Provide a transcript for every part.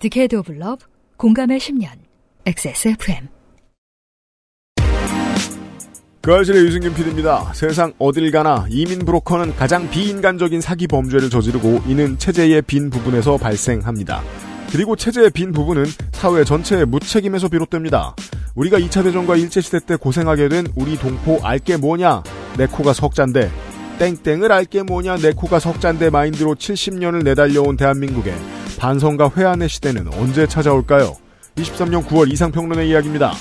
디케이드 오브 러브 공감의 10년 XSFM 그아실의 유승균 PD입니다. 세상 어딜 가나 이민 브로커는 가장 비인간적인 사기 범죄를 저지르고 이는 체제의 빈 부분에서 발생합니다. 그리고 체제의 빈 부분은 사회 전체의 무책임에서 비롯됩니다. 우리가 2차 대전과 일제시대 때 고생하게 된 우리 동포 알게 뭐냐? 내 코가 석잔데 땡땡을 알게 뭐냐? 내 코가 석잔데 마인드로 70년을 내달려온 대한민국에 반성과 회한의 시대는 언제 찾아올까요? 23년 9월 이상평론의 이야기입니다.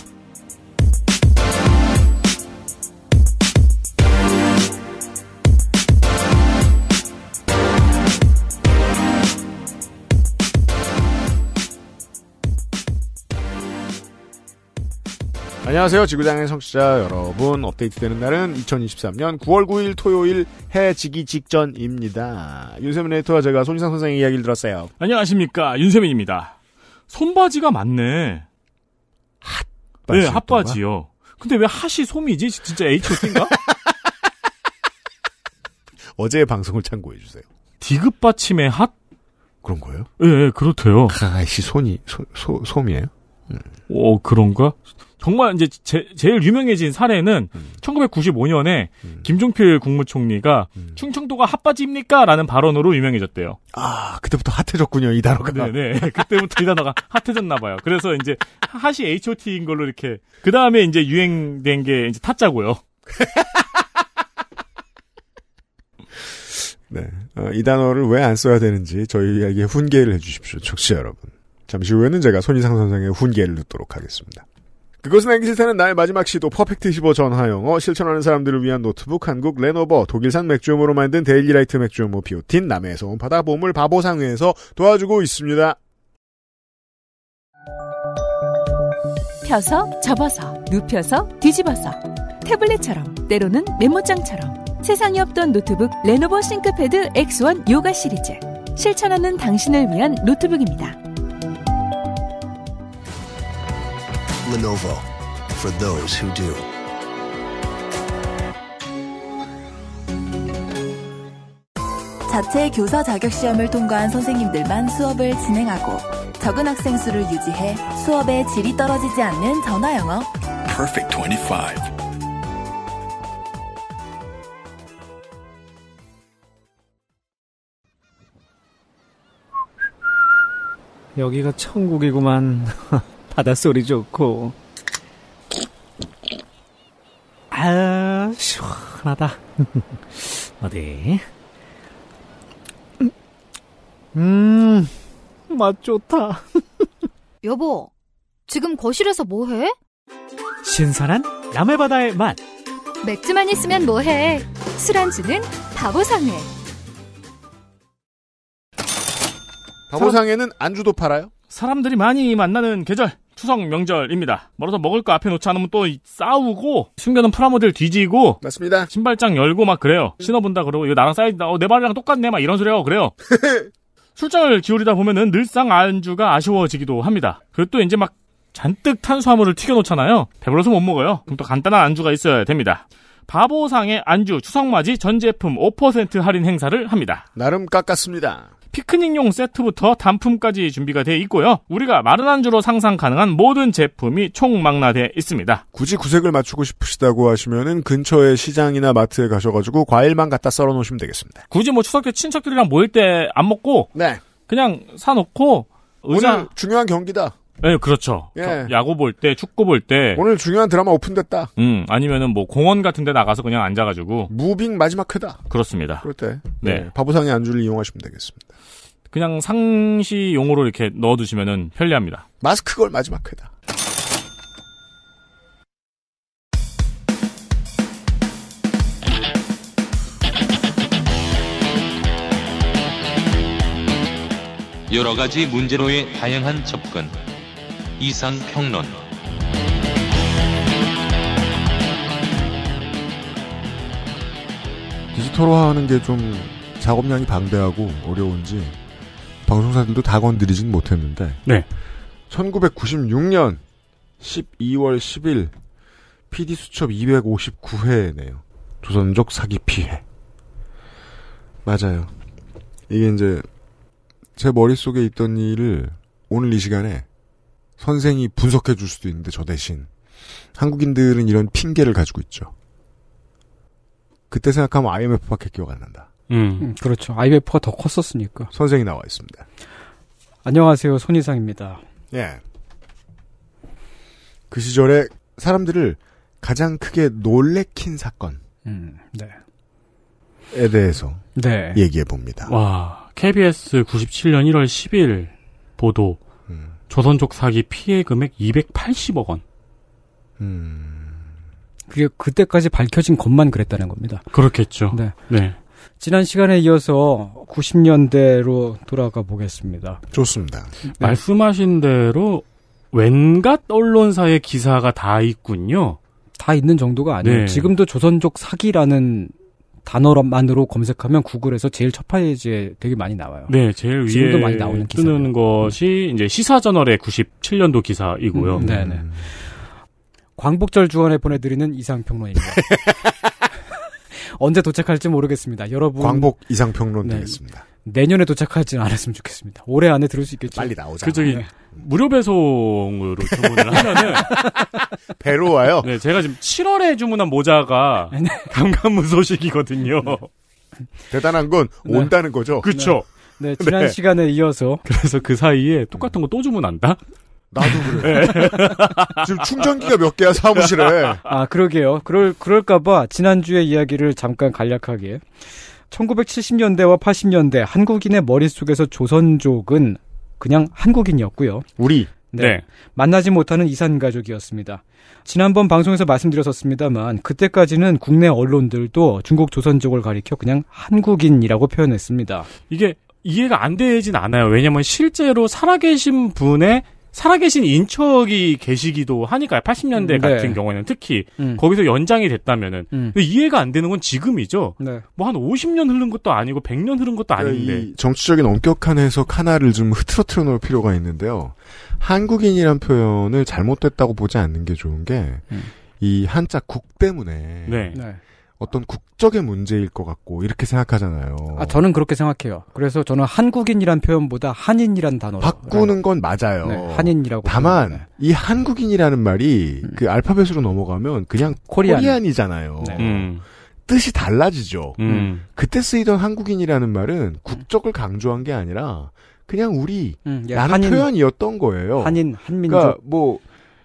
안녕하세요. 지구장의 성취자 여러분. 업데이트되는 날은 2023년 9월 9일 토요일 해 지기 직전입니다. 윤세민 에디터와 제가 손희상 선생님 이야기를 들었어요. 안녕하십니까. 윤세민입니다. 손바지가 맞네 핫. 네, 핫바지요. 근데 왜 핫이 솜이지? 진짜 H.O.T.인가? 어제의 방송을 참고해주세요. 디귿 받침의 핫? 그런 거예요? 예, 예 그렇대요. 아이씨, 손이, 소, 소, 솜이에요? 음. 어, 그런가? 정말 이제 제, 일 유명해진 사례는 음. 1995년에 음. 김종필 국무총리가 음. 충청도가 핫바지입니까라는 발언으로 유명해졌대요. 아 그때부터 핫해졌군요 이 단어가. 네네 네. 그때부터 이 단어가 핫해졌나 봐요. 그래서 이제 핫이 H.O.T.인 걸로 이렇게 그 다음에 이제 유행된 게 이제 타짜고요. 네. 어, 이 단어를 왜 안 써야 되는지 저희에게 훈계를 해주십시오. 적시 여러분. 잠시 후에는 제가 손희상 선생의 훈계를 듣도록 하겠습니다. 그것은 알기 싫다는 나의 마지막 시도 퍼펙트 15 전화영어 실천하는 사람들을 위한 노트북 한국 레노버 독일산 맥주음으로 만든 데일리라이트 맥주음호 비오틴 남해에서 온 바다 보물 바보상회에서 도와주고 있습니다. 펴서 접어서 눕혀서 뒤집어서 태블릿처럼 때로는 메모장처럼 세상에 없던 노트북 레노버 싱크패드 X1 요가 시리즈 실천하는 당신을 위한 노트북입니다. Lenovo for those who do. 자체 교사 자격 시험을 통과한 선생님들만 수업을 진행하고 적은 학생 수를 유지해 수업의 질이 떨어지지 않는 전화 영어. Perfect 25. 여기가 천국이구만. 바다 소리 좋고. 아, 시원하다. 어디? 음, 맛 좋다. 여보, 지금 거실에서 뭐해? 신선한 남해바다의 맛. 맥주만 있으면 뭐해? 술안주는 바보상회. 바보상회는 안주도 팔아요? 사람들이 많이 만나는 계절. 추석 명절입니다. 멀어서 먹을 거 앞에 놓지 않으면 또 싸우고 숨겨놓은 프라모델 뒤지고 맞습니다. 신발장 열고 막 그래요. 신어본다 그러고 이거 나랑 사이즈 어, 내 발이랑 똑같네 막 이런 소리 하고 그래요. 술장을 기울이다 보면은 늘상 안주가 아쉬워지기도 합니다. 그리고 또 이제 막 잔뜩 탄수화물을 튀겨놓잖아요. 배불러서 못 먹어요. 그럼 또 간단한 안주가 있어야 됩니다. 바보상의 안주 추석맞이 전제품 5% 할인 행사를 합니다. 나름 깎았습니다. 피크닉용 세트부터 단품까지 준비가 돼 있고요. 우리가 마른 안주로 상상 가능한 모든 제품이 총망라돼 있습니다. 굳이 구색을 맞추고 싶으시다고 하시면은 근처의 시장이나 마트에 가셔가지고 과일만 갖다 썰어 놓으시면 되겠습니다. 굳이 뭐 추석 때 친척들이랑 모일 때 안 먹고 네. 그냥 사놓고 의자 오늘 중요한 경기다. 네, 그렇죠. 예. 야구 볼 때, 축구 볼 때. 오늘 중요한 드라마 오픈됐다. 음, 아니면은 뭐 공원 같은 데 나가서 그냥 앉아가지고. 무빙 마지막 회다. 그렇습니다. 그럴 때. 네. 네. 바보상의 안주를 이용하시면 되겠습니다. 그냥 상시 용으로 이렇게 넣어두시면 편리합니다. 마스크 걸 마지막 회다. 여러 가지 문제로의 다양한 접근. 이상 평론. 디지털화하는 게 좀 작업량이 방대하고 어려운지 방송사들도 다 건드리진 못했는데 네. 1996년 12월 10일 PD 수첩 259회네요. 조선족 사기 피해. 맞아요. 이게 이제 제 머릿속에 있던 일을 오늘 이 시간에 선생이 분석해 줄 수도 있는데 저 대신 한국인들은 이런 핑계를 가지고 있죠. 그때 생각하면 IMF밖에 기억 안 난다. 음. 음. 그렇죠. IMF가 더 컸었으니까. 선생이 나와 있습니다. 안녕하세요. 손희상입니다. 예. 그 시절에 사람들을 가장 크게 놀래킨 사건. 음, 네. 에 대해서 네. 얘기해 봅니다. 와, KBS 97년 1월 10일 보도 음. 조선족 사기 피해 금액 280억 원. 음. 그게 그때까지 밝혀진 것만 그랬다는 겁니다. 그렇겠죠. 네. 네. 지난 시간에 이어서 90년대로 돌아가 보겠습니다. 좋습니다. 네. 말씀하신 대로 웬갓 언론사의 기사가 다 있군요. 다 있는 정도가 아니에요. 네. 지금도 조선족 사기라는 단어만으로 검색하면 구글에서 제일 첫 페이지에 되게 많이 나와요. 네, 제일 위에 많이 나오는 기사. 뜨는 음. 것이 이제 시사저널의 97년도 기사이고요. 음, 네, 네. 광복절 주간에 보내드리는 이상평론입니다. 언제 도착할지 모르겠습니다. 여러분 광복 이상 평론 네. 되겠습니다. 내년에 도착하지는 않았으면 좋겠습니다. 올해 안에 들을 수 있겠죠. 빨리 나오자. 그 저기 네. 무료 배송으로 주문을 하면은 배로 와요. 네, 제가 지금 7월에 주문한 모자가 네. 감감무 소식이거든요. 네. 대단한 건 네. 온다는 거죠. 그렇죠. 네, 지난 네. 시간에 이어서 그래서 그 사이에 똑같은 거 또 주문한다. 나도 그래. 네. 지금 충전기가 몇 개야 사무실에. 아 그러게요. 그럴 그럴까봐 지난주의 이야기를 잠깐 간략하게. 1970년대와 80년대 한국인의 머릿속에서 조선족은 그냥 한국인이었고요. 우리. 네. 네. 만나지 못하는 이산 가족이었습니다. 지난번 방송에서 말씀드렸었습니다만 그때까지는 국내 언론들도 중국 조선족을 가리켜 그냥 한국인이라고 표현했습니다. 이게 이해가 안 되진 않아요. 왜냐면 실제로 살아계신 분의 살아계신 인척이 계시기도 하니까 80년대 음, 네. 같은 경우에는 특히 음. 거기서 연장이 됐다면은 음. 이해가 안 되는 건 지금이죠. 네. 뭐한 50년 흐른 것도 아니고 100년 흐른 것도 그러니까 아닌데 정치적인 엄격한 해석 하나를 좀 흐트러트려 놓을 필요가 있는데요. 한국인이란 표현을 잘못됐다고 보지 않는 게 좋은 게이 음. 한자 국 때문에 네. 네. 어떤 국적의 문제일 것 같고 이렇게 생각하잖아요. 아, 저는 그렇게 생각해요. 그래서 저는 한국인이란 표현보다 한인이란 단어로 바꾸는 건 맞아요. 네, 한인이라고. 다만 네. 이 한국인이라는 말이 음. 그 알파벳으로 넘어가면 그냥 코리안. 이잖아요 네. 음. 뜻이 달라지죠. 음. 그때 쓰이던 한국인이라는 말은 국적을 강조한 게 아니라 그냥 우리 음, 예, 라는 한인, 표현이었던 거예요. 한인 한민족. 그러니까 뭐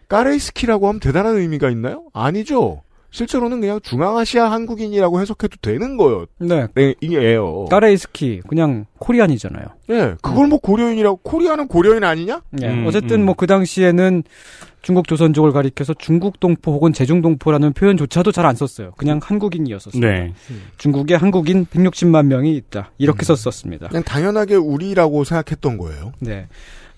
까레이스키라고 하면 대단한 의미가 있나요? 아니죠. 실제로는 그냥 중앙아시아 한국인이라고 해석해도 되는 거예요. 네. 네, 이게요 따레이스키 그냥 코리안이잖아요. 예, 그걸 음. 뭐 고려인이라고 코리아는 고려인 아니냐? 예. 음, 어쨌든 음. 뭐그 당시에는 중국 조선 족을 가리켜서 중국 동포 혹은 제중 동포라는 표현조차도 잘 안 썼어요. 그냥 한국인이었었어요 네. 중국에 한국인 160만 명이 있다. 이렇게 음. 썼었습니다. 그냥 당연하게 우리라고 생각했던 거예요. 네.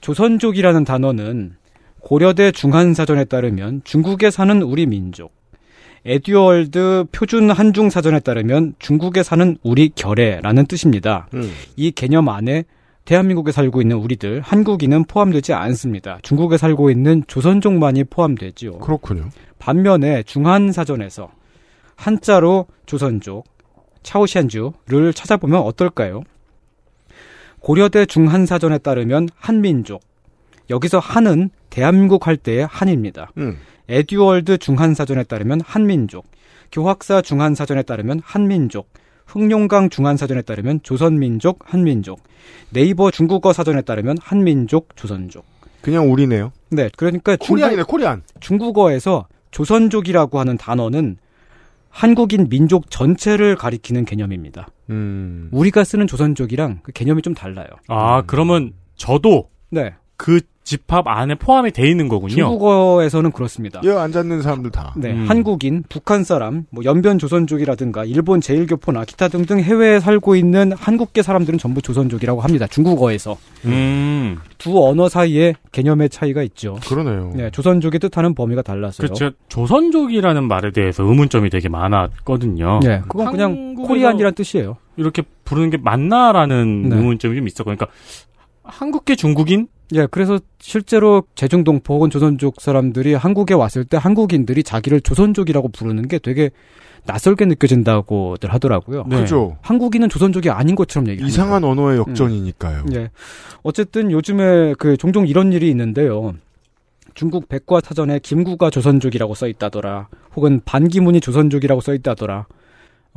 조선족이라는 단어는 고려대 중한사전에 따르면 중국에 사는 우리 민족, 에듀월드 표준 한중 사전에 따르면 중국에 사는 우리 결례라는 뜻입니다. 음. 이 개념 안에 대한민국에 살고 있는 우리들 한국인은 포함되지 않습니다. 중국에 살고 있는 조선족만이 포함되지요. 그렇군요. 반면에 중한사전에서 한자로 조선족, 차오샨주를 찾아보면 어떨까요? 고려대 중한사전에 따르면 한민족. 여기서 한은 대한민국 할 때의 한입니다. 음. 에듀월드 중한사전에 따르면 한민족, 교학사 중한사전에 따르면 한민족, 흑룡강 중한사전에 따르면 조선민족, 한민족, 네이버 중국어 사전에 따르면 한민족, 조선족. 그냥 우리네요. 네, 그러니까 코리안이네, 코리안. 중국어에서 조선족이라고 하는 단어는 한국인 민족 전체를 가리키는 개념입니다. 음. 우리가 쓰는 조선족이랑 그 개념이 좀 달라요. 아, 그러면 저도 네. 그 집합 안에 포함이 돼 있는 거군요. 중국어에서는 그렇습니다. 여 예, 앉았는 사람들 다. 네, 음. 한국인, 북한 사람, 뭐 연변 조선족이라든가 일본 제일교포나 기타 등등 해외에 살고 있는 한국계 사람들은 전부 조선족이라고 합니다. 중국어에서. 음. 두 언어 사이에 개념의 차이가 있죠. 그러네요. 네, 조선족이 뜻하는 범위가 달라서요 그렇죠. 조선족이라는 말에 대해서 의문점이 되게 많았거든요. 네, 그건 그냥 코리안이란 뜻이에요. 이렇게 부르는 게 맞나라는 네. 의문점이 좀 있었고, 그러니까 한국계 중국인 예, 그래서 실제로 제중동포 혹은 조선족 사람들이 한국에 왔을 때 한국인들이 자기를 조선족이라고 부르는 게 되게 낯설게 느껴진다고들 하더라고요. 네. 그죠. 한국인은 조선족이 아닌 것처럼 얘기해요. 이상한 언어의 음. 역전이니까요. 음. 예. 어쨌든 요즘에 그 종종 이런 일이 있는데요. 중국 백과사전에 김구가 조선족이라고 써 있다더라. 혹은 반기문이 조선족이라고 써 있다더라.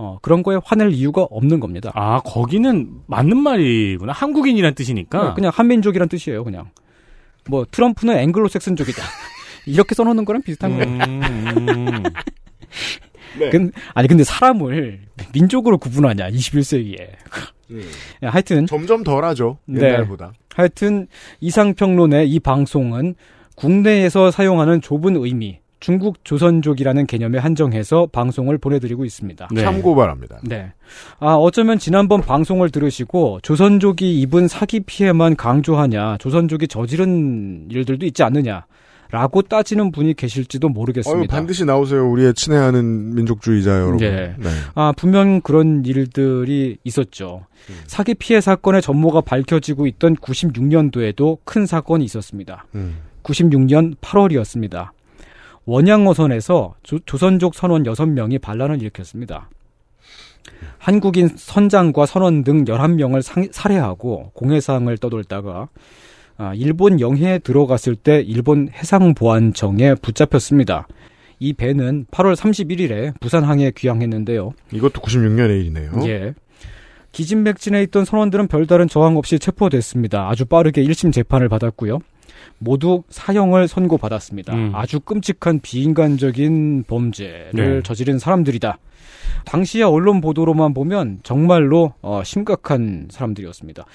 어, 그런 거에 화낼 이유가 없는 겁니다. 아, 거기는 맞는 말이구나. 한국인이란 뜻이니까. 네, 그냥 한민족이란 뜻이에요, 그냥. 뭐, 트럼프는 앵글로색슨족이다. 이렇게 써놓는 거랑 비슷한 거예요. 음, 음. 네. 근, 아니, 근데 사람을 민족으로 구분하냐, 21세기에. 음. 하여튼. 점점 덜 하죠, 네. 옛날보다. 네. 하여튼, 이상평론의 이 방송은 국내에서 사용하는 좁은 의미, 중국 조선족이라는 개념에 한정해서 방송을 보내드리고 있습니다. 네. 참고 바랍니다. 네. 아, 어쩌면 지난번 방송을 들으시고 조선족이 입은 사기 피해만 강조하냐, 조선족이 저지른 일들도 있지 않느냐, 라고 따지는 분이 계실지도 모르겠습니다. 어 반드시 나오세요. 우리의 친애하는 민족주의자 여러분. 네. 네. 아, 분명 그런 일들이 있었죠. 음. 사기 피해 사건의 전모가 밝혀지고 있던 96년도에도 큰 사건이 있었습니다. 음. 96년 8월이었습니다. 원양어선에서 조, 조선족 선원 6명이 반란을 일으켰습니다. 한국인 선장과 선원 등 11명을 상, 살해하고 공해상을 떠돌다가 아, 일본 영해에 들어갔을 때 일본 해상보안청에 붙잡혔습니다. 이 배는 8월 31일에 부산항에 귀향했는데요. 이것도 96년의 일이네요. 예. 기진맥진에 있던 선원들은 별다른 저항 없이 체포됐습니다. 아주 빠르게 1심 재판을 받았고요. 모두 사형을 선고받았습니다. 음. 아주 끔찍한 비인간적인 범죄를 네. 저지른 사람들이다. 당시의 언론 보도로만 보면 정말로 어, 심각한 사람들이었습니다.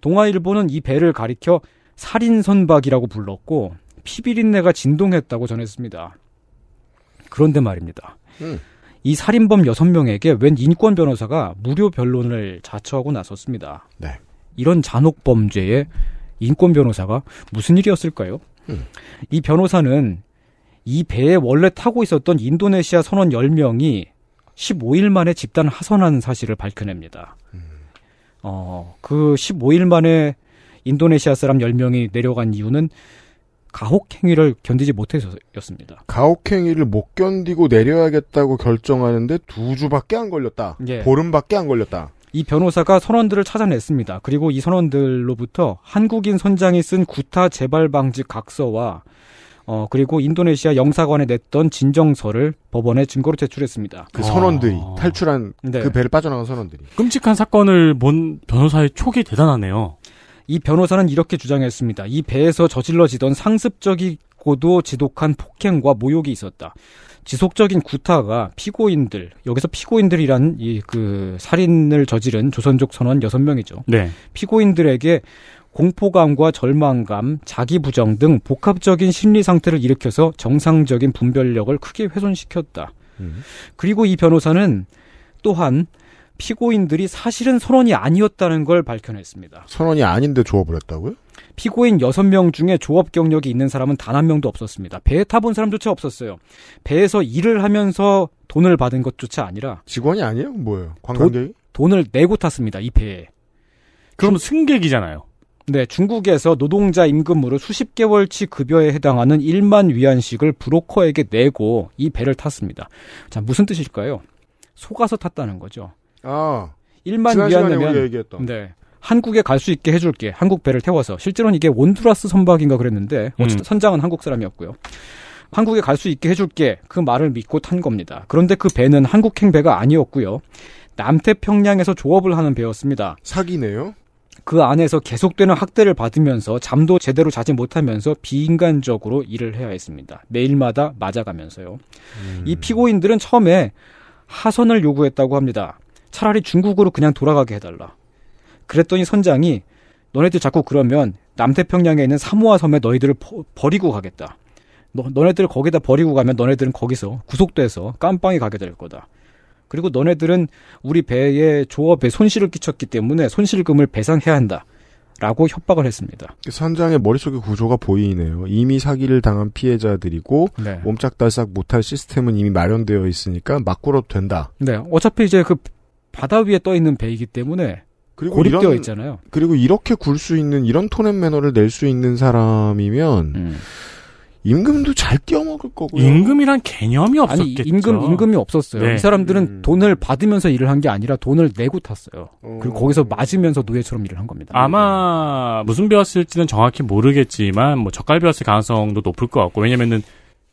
동아일보는 이 배를 가리켜 살인선박이라고 불렀고 피비린내가 진동했다고 전했습니다. 그런데 말입니다. 음. 이 살인범 여섯 명에게웬 인권 변호사가 무료 변론을 자처하고 나섰습니다. 네. 이런 잔혹 범죄에 인권 변호사가 무슨 일이었을까요? 음. 이 변호사는 이 배에 원래 타고 있었던 인도네시아 선원 10명이 15일 만에 집단 하선한 사실을 밝혀냅니다. 음. 어, 그 15일 만에 인도네시아 사람 10명이 내려간 이유는 가혹행위를 견디지 못해서였습니다. 가혹행위를 못 견디고 내려야겠다고 결정하는데 두 주밖에 안 걸렸다. 예. 보름밖에 안 걸렸다. 이 변호사가 선원들을 찾아냈습니다. 그리고 이 선원들로부터 한국인 선장이 쓴 구타 재발 방지 각서와 어 그리고 인도네시아 영사관에 냈던 진정서를 법원에 증거로 제출했습니다. 그 선원들이 아... 탈출한 네. 그 배를 빠져나간 선원들이 끔찍한 사건을 본 변호사의 촉이 대단하네요. 이 변호사는 이렇게 주장했습니다. 이 배에서 저질러지던 상습적이고도 지독한 폭행과 모욕이 있었다. 지속적인 구타가 피고인들 여기서 피고인들이란 이 그 살인을 저지른 조선족 선원 여섯 명이죠 네. 피고인들에게 공포감과 절망감, 자기 부정 등 복합적인 심리 상태를 일으켜서 정상적인 분별력을 크게 훼손시켰다. 음. 그리고 이 변호사는 또한 피고인들이 사실은 선원이 아니었다는 걸 밝혀냈습니다. 선원이 아닌데 조업을 했다고요? 피고인 6명 중에 조업 경력이 있는 사람은 단 한 명도 없었습니다. 배에 타본 사람조차 없었어요. 배에서 일을 하면서 돈을 받은 것조차 아니라 직원이 아니에요? 뭐예요? 관광객 돈을 내고 탔습니다. 이 배에. 그럼 승객이잖아요. 네, 중국에서 노동자 임금으로 수십 개월치 급여에 해당하는 1만 위안씩을 브로커에게 내고 이 배를 탔습니다. 자, 무슨 뜻일까요? 속아서 탔다는 거죠. 아. 1만 위안이면 네. 한국에 갈 수 있게 해줄게. 한국 배를 태워서. 실제로는 이게 원두라스 선박인가 그랬는데, 음. 어쨌든 음. 선장은 한국 사람이었고요. 한국에 갈 수 있게 해줄게. 그 말을 믿고 탄 겁니다. 그런데 그 배는 한국행 배가 아니었고요. 남태평양에서 조업을 하는 배였습니다. 사기네요? 그 안에서 계속되는 학대를 받으면서 잠도 제대로 자지 못하면서 비인간적으로 일을 해야 했습니다. 매일마다 맞아가면서요. 음. 이 피고인들은 처음에 하선을 요구했다고 합니다. 차라리 중국으로 그냥 돌아가게 해달라. 그랬더니 선장이 너네들 자꾸 그러면 남태평양에 있는 사모아 섬에 너희들을 포, 버리고 가겠다. 너, 너네들 을 거기다 버리고 가면 너네들은 거기서 구속돼서 깜빵이 가게 될 거다. 그리고 너네들은 우리 배에 조업에 손실을 끼쳤기 때문에 손실금을 배상해야 한다. 라고 협박을 했습니다. 그 선장의 머릿속의 구조가 보이네요. 이미 사기를 당한 피해자들이고 네. 옴짝달싹 못할 시스템은 이미 마련되어 있으니까 막 굴어도 된다. 네. 어차피 이제 그 바다 위에 떠 있는 배이기 때문에 그리고 고립되어 이런, 있잖아요. 그리고 이렇게 굴 수 있는 이런 톤앤 매너를 낼 수 있는 사람이면 음. 임금도 잘 뛰어먹을 거고요. 임금이란 개념이 없었겠죠. 아니, 임금 임금이 없었어요. 네. 이 사람들은 음. 돈을 받으면서 일을 한 게 아니라 돈을 내고 탔어요. 어. 그리고 거기서 맞으면서 노예처럼 일을 한 겁니다. 아마 무슨 배웠을지는 정확히 모르겠지만 뭐 젓갈 배웠을 가능성도 높을 것 같고 왜냐면은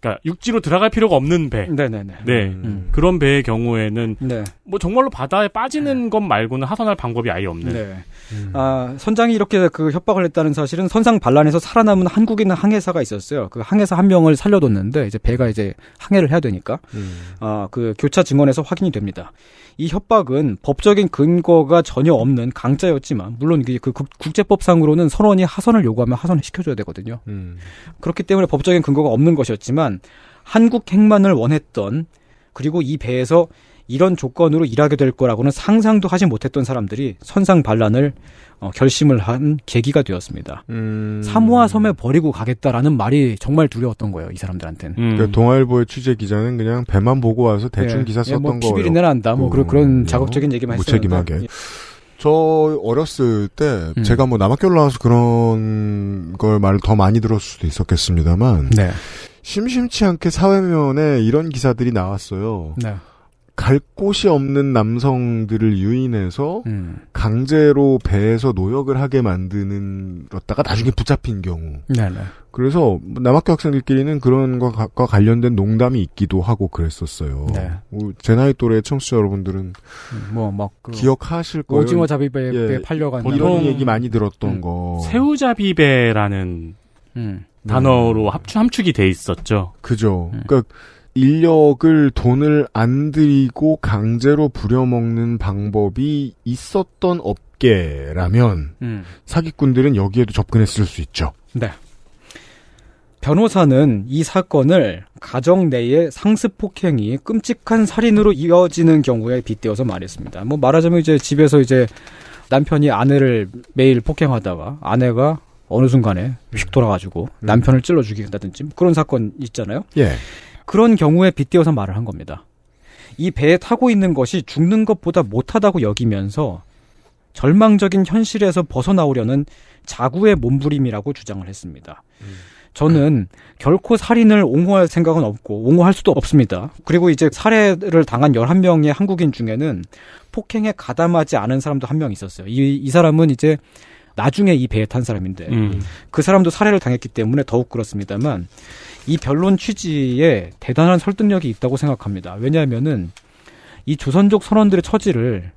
그러니까 육지로 들어갈 필요가 없는 배. 네네네. 네. 음. 음. 그런 배의 경우에는 네. 뭐 정말로 바다에 빠지는 네. 것 말고는 하선할 방법이 아예 없는. 네. 음. 아, 선장이 이렇게 그 협박을 했다는 사실은 선상 반란에서 살아남은 한국인 항해사가 있었어요. 그 항해사 한 명을 살려뒀는데 이제 배가 이제 항해를 해야 되니까 음. 아, 그 교차 증언에서 확인이 됩니다. 이 협박은 법적인 근거가 전혀 없는 강자였지만 물론 그 국제법상으로는 선원이 하선을 요구하면 하선을 시켜줘야 되거든요. 음. 그렇기 때문에 법적인 근거가 없는 것이었지만 한국 행만을 원했던 그리고 이 배에서 이런 조건으로 일하게 될 거라고는 상상도 하지 못했던 사람들이 선상 반란을 어, 결심을 한 계기가 되었습니다. 음... 사모아 섬에 버리고 가겠다라는 말이 정말 두려웠던 거예요, 이 사람들한테는. 음... 그러니까 동아일보의 취재 기자는 그냥 배만 보고 와서 예, 대충 예, 기사 뭐 썼던 거예요. 피비리 내란다, 뭐 그런, 그런 음. 자극적인 얘기만 무책임하게. 했었는데. 예. 무저 어렸을 때 음. 제가 뭐 남학교를 나와서 그런 걸말을더 많이 들었을 수도 있었겠습니다만 네. 심심치 않게 사회면에 이런 기사들이 나왔어요. 네. 갈 곳이 없는 남성들을 유인해서 음. 강제로 배에서 노역을 하게 만드는 그렇다가 나중에 붙잡힌 경우. 네네. 네. 그래서 남학교 학생들끼리는 그런 것과 관련된 농담이 있기도 하고 그랬었어요. 네. 제 나이 또래 청취자 여러분들은 음, 뭐막 그 기억하실 거예요. 오징어 잡이배에 예, 팔려간 이런 얘기 많이 들었던 음. 거. 새우잡이배라는 음. 단어로 합추 함축이 돼 있었죠. 그죠. 음. 그러니까 인력을 돈을 안 들이고 강제로 부려먹는 방법이 있었던 업계라면 음. 사기꾼들은 여기에도 접근했을 수 있죠. 네. 변호사는 이 사건을 가정 내의 상습 폭행이 끔찍한 살인으로 이어지는 경우에 빗대어서 말했습니다. 뭐 말하자면 이제 집에서 이제 남편이 아내를 매일 폭행하다가 아내가 어느 순간에 휙 돌아가지고 남편을 찔러 죽인다든지 뭐 그런 사건 있잖아요. 예. 그런 경우에 빗대어서 말을 한 겁니다. 이 배에 타고 있는 것이 죽는 것보다 못하다고 여기면서 절망적인 현실에서 벗어나오려는 자구의 몸부림이라고 주장을 했습니다. 음. 저는 결코 살인을 옹호할 생각은 없고 옹호할 수도 없습니다. 그리고 이제 살해를 당한 11명의 한국인 중에는 폭행에 가담하지 않은 사람도 한 명 있었어요. 이, 이 사람은 이제 나중에 이 배에 탄 사람인데 음. 그 사람도 살해를 당했기 때문에 더욱 그렇습니다만 이 변론 취지에 대단한 설득력이 있다고 생각합니다. 왜냐하면은 이 조선족 선원들의 처지를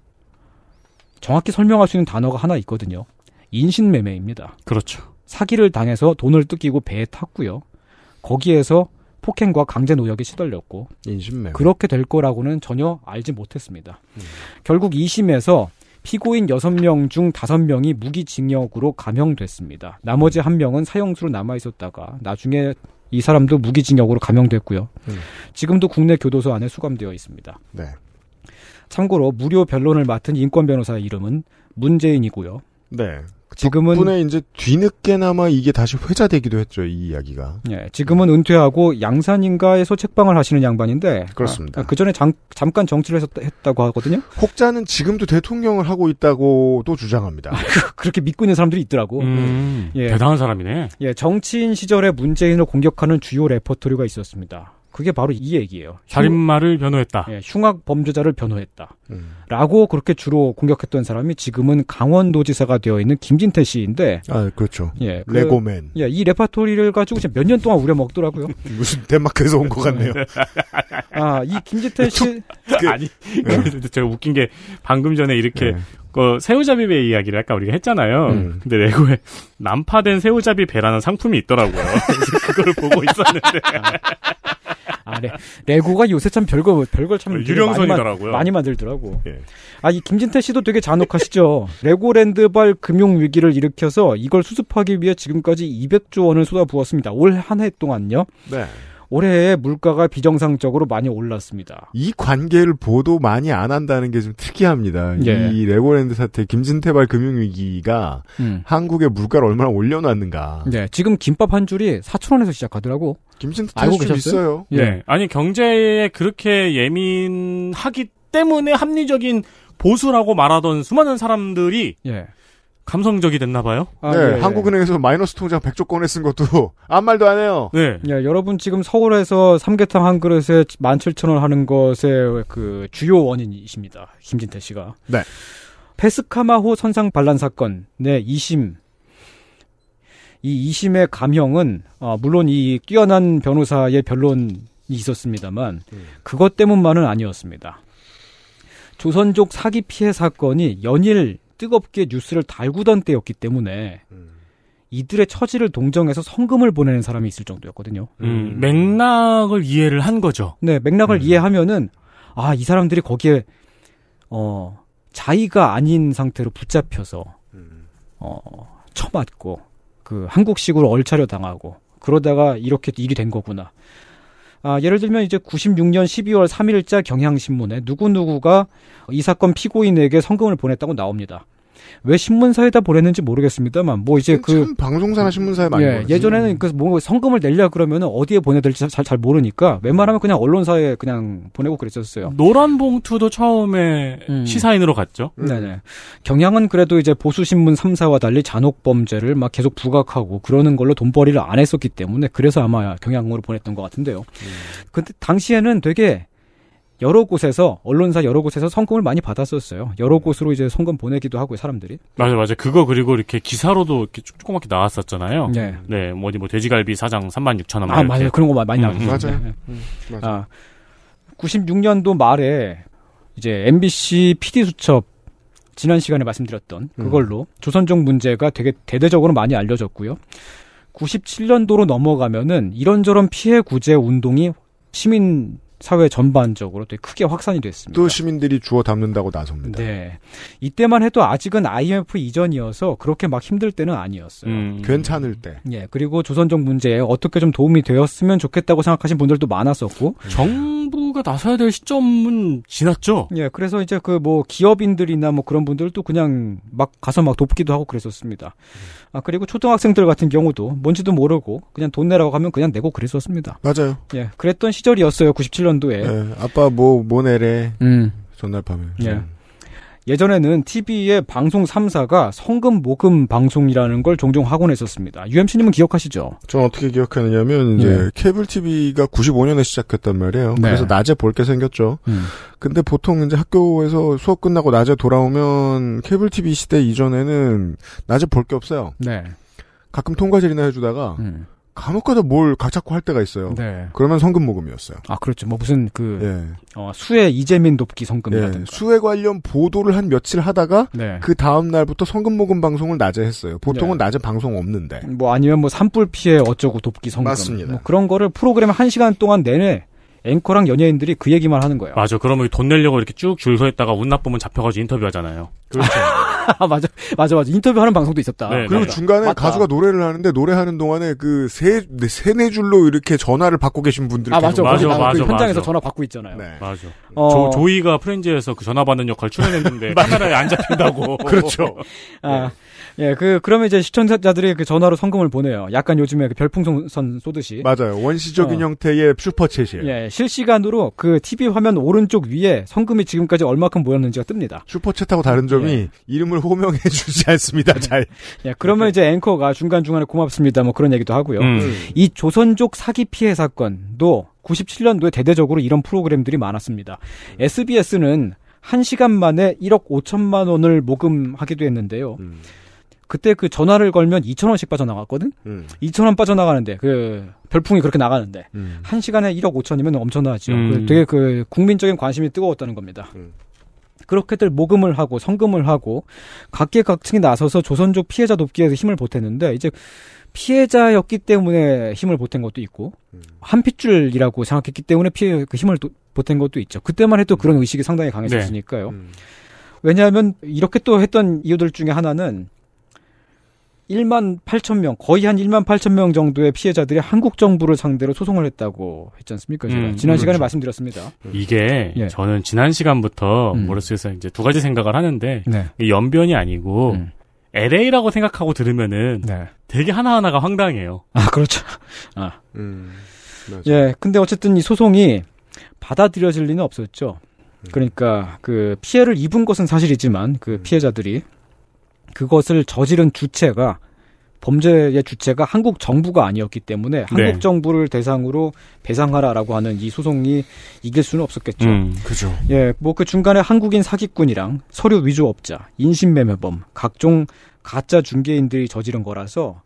정확히 설명할 수 있는 단어가 하나 있거든요. 인신매매입니다. 그렇죠. 사기를 당해서 돈을 뜯기고 배에 탔고요. 거기에서 폭행과 강제 노역에 시달렸고 인신매매. 그렇게 될 거라고는 전혀 알지 못했습니다. 음. 결국 2심에서 피고인 6명 중 5명이 무기징역으로 감형됐습니다. 나머지 1 명은 사형수로 남아 있었다가 나중에 이 사람도 무기징역으로 감형됐고요. 음. 지금도 국내 교도소 안에 수감되어 있습니다. 네. 참고로 무료 변론을 맡은 인권 변호사의 이름은 문재인이고요. 네. 지금은 덕분에 이제 뒤늦게나마 이게 다시 회자되기도 했죠 이 이야기가. 예, 지금은 은퇴하고 양산인가에서 책방을 하시는 양반인데. 그렇습니다. 아, 그 전에 잠, 깐 정치를 했었다, 고 하거든요. 혹자는 지금도 대통령을 하고 있다고도 주장합니다. 그, 그렇게 믿고 있는 사람들이 있더라고. 음, 예, 대단한 사람이네. 예, 정치인 시절에 문재인을 공격하는 주요 레퍼토리가 있었습니다. 그게 바로 이 얘기예요. 살인마를 변호했다. 예, 흉악 범죄자를 변호했다. 음. 라고 그렇게 주로 공격했던 사람이 지금은 강원도지사가 되어 있는 김진태 씨인데. 아, 그렇죠. 예, 그, 레고맨. 예, 이 레파토리를 가지고 몇 년 동안 우려 먹더라고요. 무슨 덴마크에서 온 것 같네요. 아, 이 김진태 씨. 그, 아니, 그, 네. 제가 웃긴 게 방금 전에 이렇게 네. 그 새우잡이 배 이야기를 아까 우리가 했잖아요. 음. 근데 레고에 난파된 새우잡이 배라는 상품이 있더라고요. 그걸 보고 있었는데. 아. 아, 레, 네. 레고가 요새 참 별거 별걸 참 유령선이더라고요. 많이, 많이 만들더라고. 예. 아이 김진태 씨도 되게 잔혹하시죠. 레고랜드발 금융 위기를 일으켜서 이걸 수습하기 위해 지금까지 200조 원을 쏟아부었습니다. 올 한 해 동안요. 네. 올해 물가가 비정상적으로 많이 올랐습니다. 이 관계를 보도 많이 안 한다는 게 좀 특이합니다. 예. 이 레고랜드 사태 김진태발 금융위기가 음. 한국의 물가를 얼마나 올려놨는가. 네, 지금 김밥 한 줄이 4천원에서 시작하더라고. 김진태 씨 있어요. 예. 네. 아니 경제에 그렇게 예민하기 때문에 합리적인 보수라고 말하던 수많은 사람들이 예. 감성적이 됐나 봐요. 아, 네, 네, 한국은행에서 마이너스 통장 100조 건에 쓴 것도 아무 말도 안 해요. 네. 야, 예, 여러분 지금 서울에서 삼계탕 한 그릇에 17,000원 하는 것의 그 주요 원인이십니다. 김진태 씨가. 네. 페스카마호 선상 반란 사건 네 2심 이 2심의 감형은 어, 물론 이 뛰어난 변호사의 변론이 있었습니다만 음. 그것 때문만은 아니었습니다. 조선족 사기 피해 사건이 연일 뜨겁게 뉴스를 달구던 때였기 때문에 음. 이들의 처지를 동정해서 성금을 보내는 사람이 있을 정도였거든요. 음, 음, 맥락을 이해를 한 거죠. 네, 맥락을 음. 이해하면은 아, 이 사람들이 거기에 어, 자의가 아닌 상태로 붙잡혀서 음. 어, 처맞고 그 한국식으로 얼차려 당하고 그러다가 이렇게 일이 된 거구나. 아, 예를 들면 이제 96년 12월 3일자 경향신문에 누구누구가 이 사건 피고인에게 성금을 보냈다고 나옵니다. 왜 신문사에다 보냈는지 모르겠습니다만 뭐 이제 그 방송사나 신문사에 많이 예, 예전에는 음. 그뭐 성금을 낼려 그러면 어디에 보내야 될지 잘, 잘 모르니까 웬만하면 그냥 언론사에 그냥 보내고 그랬었어요. 노란 봉투도 처음에 음. 시사인으로 갔죠. 음. 네네. 경향은 그래도 이제 보수 신문 3사와 달리 잔혹 범죄를 막 계속 부각하고 그러는 걸로 돈벌이를 안 했었기 때문에 그래서 아마 경향으로 보냈던 것 같은데요. 음. 근데 당시에는 되게 여러 곳에서 언론사 여러 곳에서 성공을 많이 받았었어요. 여러 곳으로 이제 성금 보내기도 하고 사람들이. 맞아 맞아. 그거 그리고 이렇게 기사로도 이렇게 조그맣게 나왔었잖아요. 네. 네. 뭐지 뭐 돼지갈비 사장 36,000원. 아, 맞아요. 그런 거 많이 음, 나왔어요. 네, 네. 음, 맞아요. 네. 음, 맞아. 아, 96년도 말에 이제 MBC PD 수첩 지난 시간에 말씀드렸던 음. 그걸로 음. 조선족 문제가 되게 대대적으로 많이 알려졌고요. 97년도로 넘어가면은 이런저런 피해 구제 운동이 시민 사회 전반적으로 되게 크게 확산이 됐습니다. 또 시민들이 주워 담는다고 나섭니다. 네. 이때만 해도 아직은 IMF 이전이어서 그렇게 막 힘들 때는 아니었어요. 음. 괜찮을 때. 예. 그리고 조선족 문제에 어떻게 좀 도움이 되었으면 좋겠다고 생각하신 분들도 많았었고. 정부 정부가 나서야 될 시점은 지났죠. 예, 그래서 이제 그 뭐 기업인들이나 뭐 그런 분들도 그냥 막 가서 막 돕기도 하고 그랬었습니다. 아 그리고 초등학생들 같은 경우도 뭔지도 모르고 그냥 돈 내라고 하면 그냥 내고 그랬었습니다. 맞아요. 예, 그랬던 시절이었어요. 97년도에. 예, 아빠 뭐뭐 뭐 내래. 음. 전날 밤에. 예. 음. 예전에는 TV의 방송 3사가 성금 모금 방송이라는 걸 종종 하곤 했었습니다. UMC님은 기억하시죠? 저는 어떻게 기억하느냐면 이제 네. 케이블 TV가 95년에 시작했단 말이에요. 네. 그래서 낮에 볼 게 생겼죠. 음. 근데 보통 이제 학교에서 수업 끝나고 낮에 돌아오면 케이블 TV 시대 이전에는 낮에 볼 게 없어요. 네. 가끔 통과제리나 해주다가 음. 감옥 가서 뭘 각잡고 할 때가 있어요. 네. 그러면 성금 모금이었어요. 아 그렇죠. 뭐 무슨 그 예. 어, 수해 이재민 돕기 예. 성금이라든가 예. 수해 관련 보도를 한 며칠 하다가 네. 그 다음 날부터 성금 모금 방송을 낮에 했어요. 보통은 네. 낮에 방송 없는데 뭐 아니면 뭐 산불 피해 어쩌고 돕기 성금 맞습니다. 뭐 그런 거를 프로그램 한 시간 동안 내내 앵커랑 연예인들이 그 얘기만 하는 거예요. 맞아. 그러면 돈 내려고 이렇게 쭉 줄 서 있다가 운 나쁘면 잡혀가지고 인터뷰하잖아요. 그렇죠. 아, 맞아, 맞아, 맞아. 인터뷰하는 방송도 있었다. 네, 그리고 맞아. 중간에 맞다. 가수가 노래를 하는데 노래하는 동안에 그 세, 네, 세네 줄로 이렇게 전화를 받고 계신 분들. 아, 맞아, 맞아, 맞아, 맞아. 그 현장에서 맞아. 전화 받고 있잖아요. 네. 맞아. 어... 조, 조이가 프렌즈에서 그 전화 받는 역할 출연했는데 카메라에 안 잡힌다고. 그렇죠. 아. 예, 그, 그러면 이제 시청자들이 그 전화로 성금을 보내요. 약간 요즘에 그 별풍선 쏘듯이. 맞아요. 원시적인 어. 형태의 슈퍼챗이에요. 예, 실시간으로 그 TV 화면 오른쪽 위에 성금이 지금까지 얼마큼 모였는지가 뜹니다. 슈퍼챗하고 다른 점이 예. 이름을 사람을 호명해 주지 않습니다. 네. 잘. 예, 그러면 이제 앵커가 중간 중간에 고맙습니다. 뭐 그런 얘기도 하고요. 음. 음. 이 조선족 사기 피해 사건도 97년도에 대대적으로 이런 프로그램들이 많았습니다. SBS는 1시간 만에 1억 5천만 원을 모금하기도 했는데요. 음. 그때 그 전화를 걸면 2천원씩 빠져나갔거든? 음. 2천원 빠져나가는데, 그, 별풍이 그렇게 나가는데, 음. 1시간에 1억 5천이면 엄청나죠. 음. 그 되게 그, 국민적인 관심이 뜨거웠다는 겁니다. 음. 그렇게들 모금을 하고 성금을 하고 각계각층이 나서서 조선족 피해자 돕기 위해서 힘을 보탰는데 이제 피해자였기 때문에 힘을 보탠 것도 있고 음. 한 핏줄이라고 생각했기 때문에 피해 그 힘을 도, 보탠 것도 있죠. 그때만 해도 그런 음. 의식이 상당히 강했었으니까요. 네. 음. 왜냐하면 이렇게 또 했던 이유들 중에 하나는 1만 8천 명, 거의 한 1만 8천 명 정도의 피해자들이 한국 정부를 상대로 소송을 했다고 했지 않습니까? 제가 음, 지난 그렇죠. 시간에 말씀드렸습니다. 이게 예. 저는 지난 시간부터 음. 머릿속에서 이제 두 가지 생각을 하는데 네. 연변이 아니고 음. LA라고 생각하고 들으면은 네. 되게 하나하나가 황당해요. 아, 그렇죠. 아. 음, 아 예, 근데 어쨌든 이 소송이 받아들여질 리는 없었죠. 그러니까 그 피해를 입은 것은 사실이지만 그 음. 피해자들이 그것을 저지른 주체가 범죄의 주체가 한국 정부가 아니었기 때문에 네. 한국 정부를 대상으로 배상하라라고 하는 이 소송이 이길 수는 없었겠죠. 음, 그죠. 예, 뭐 그 중간에 한국인 사기꾼이랑 서류 위조업자, 인신매매범, 각종 가짜 중개인들이 저지른 거라서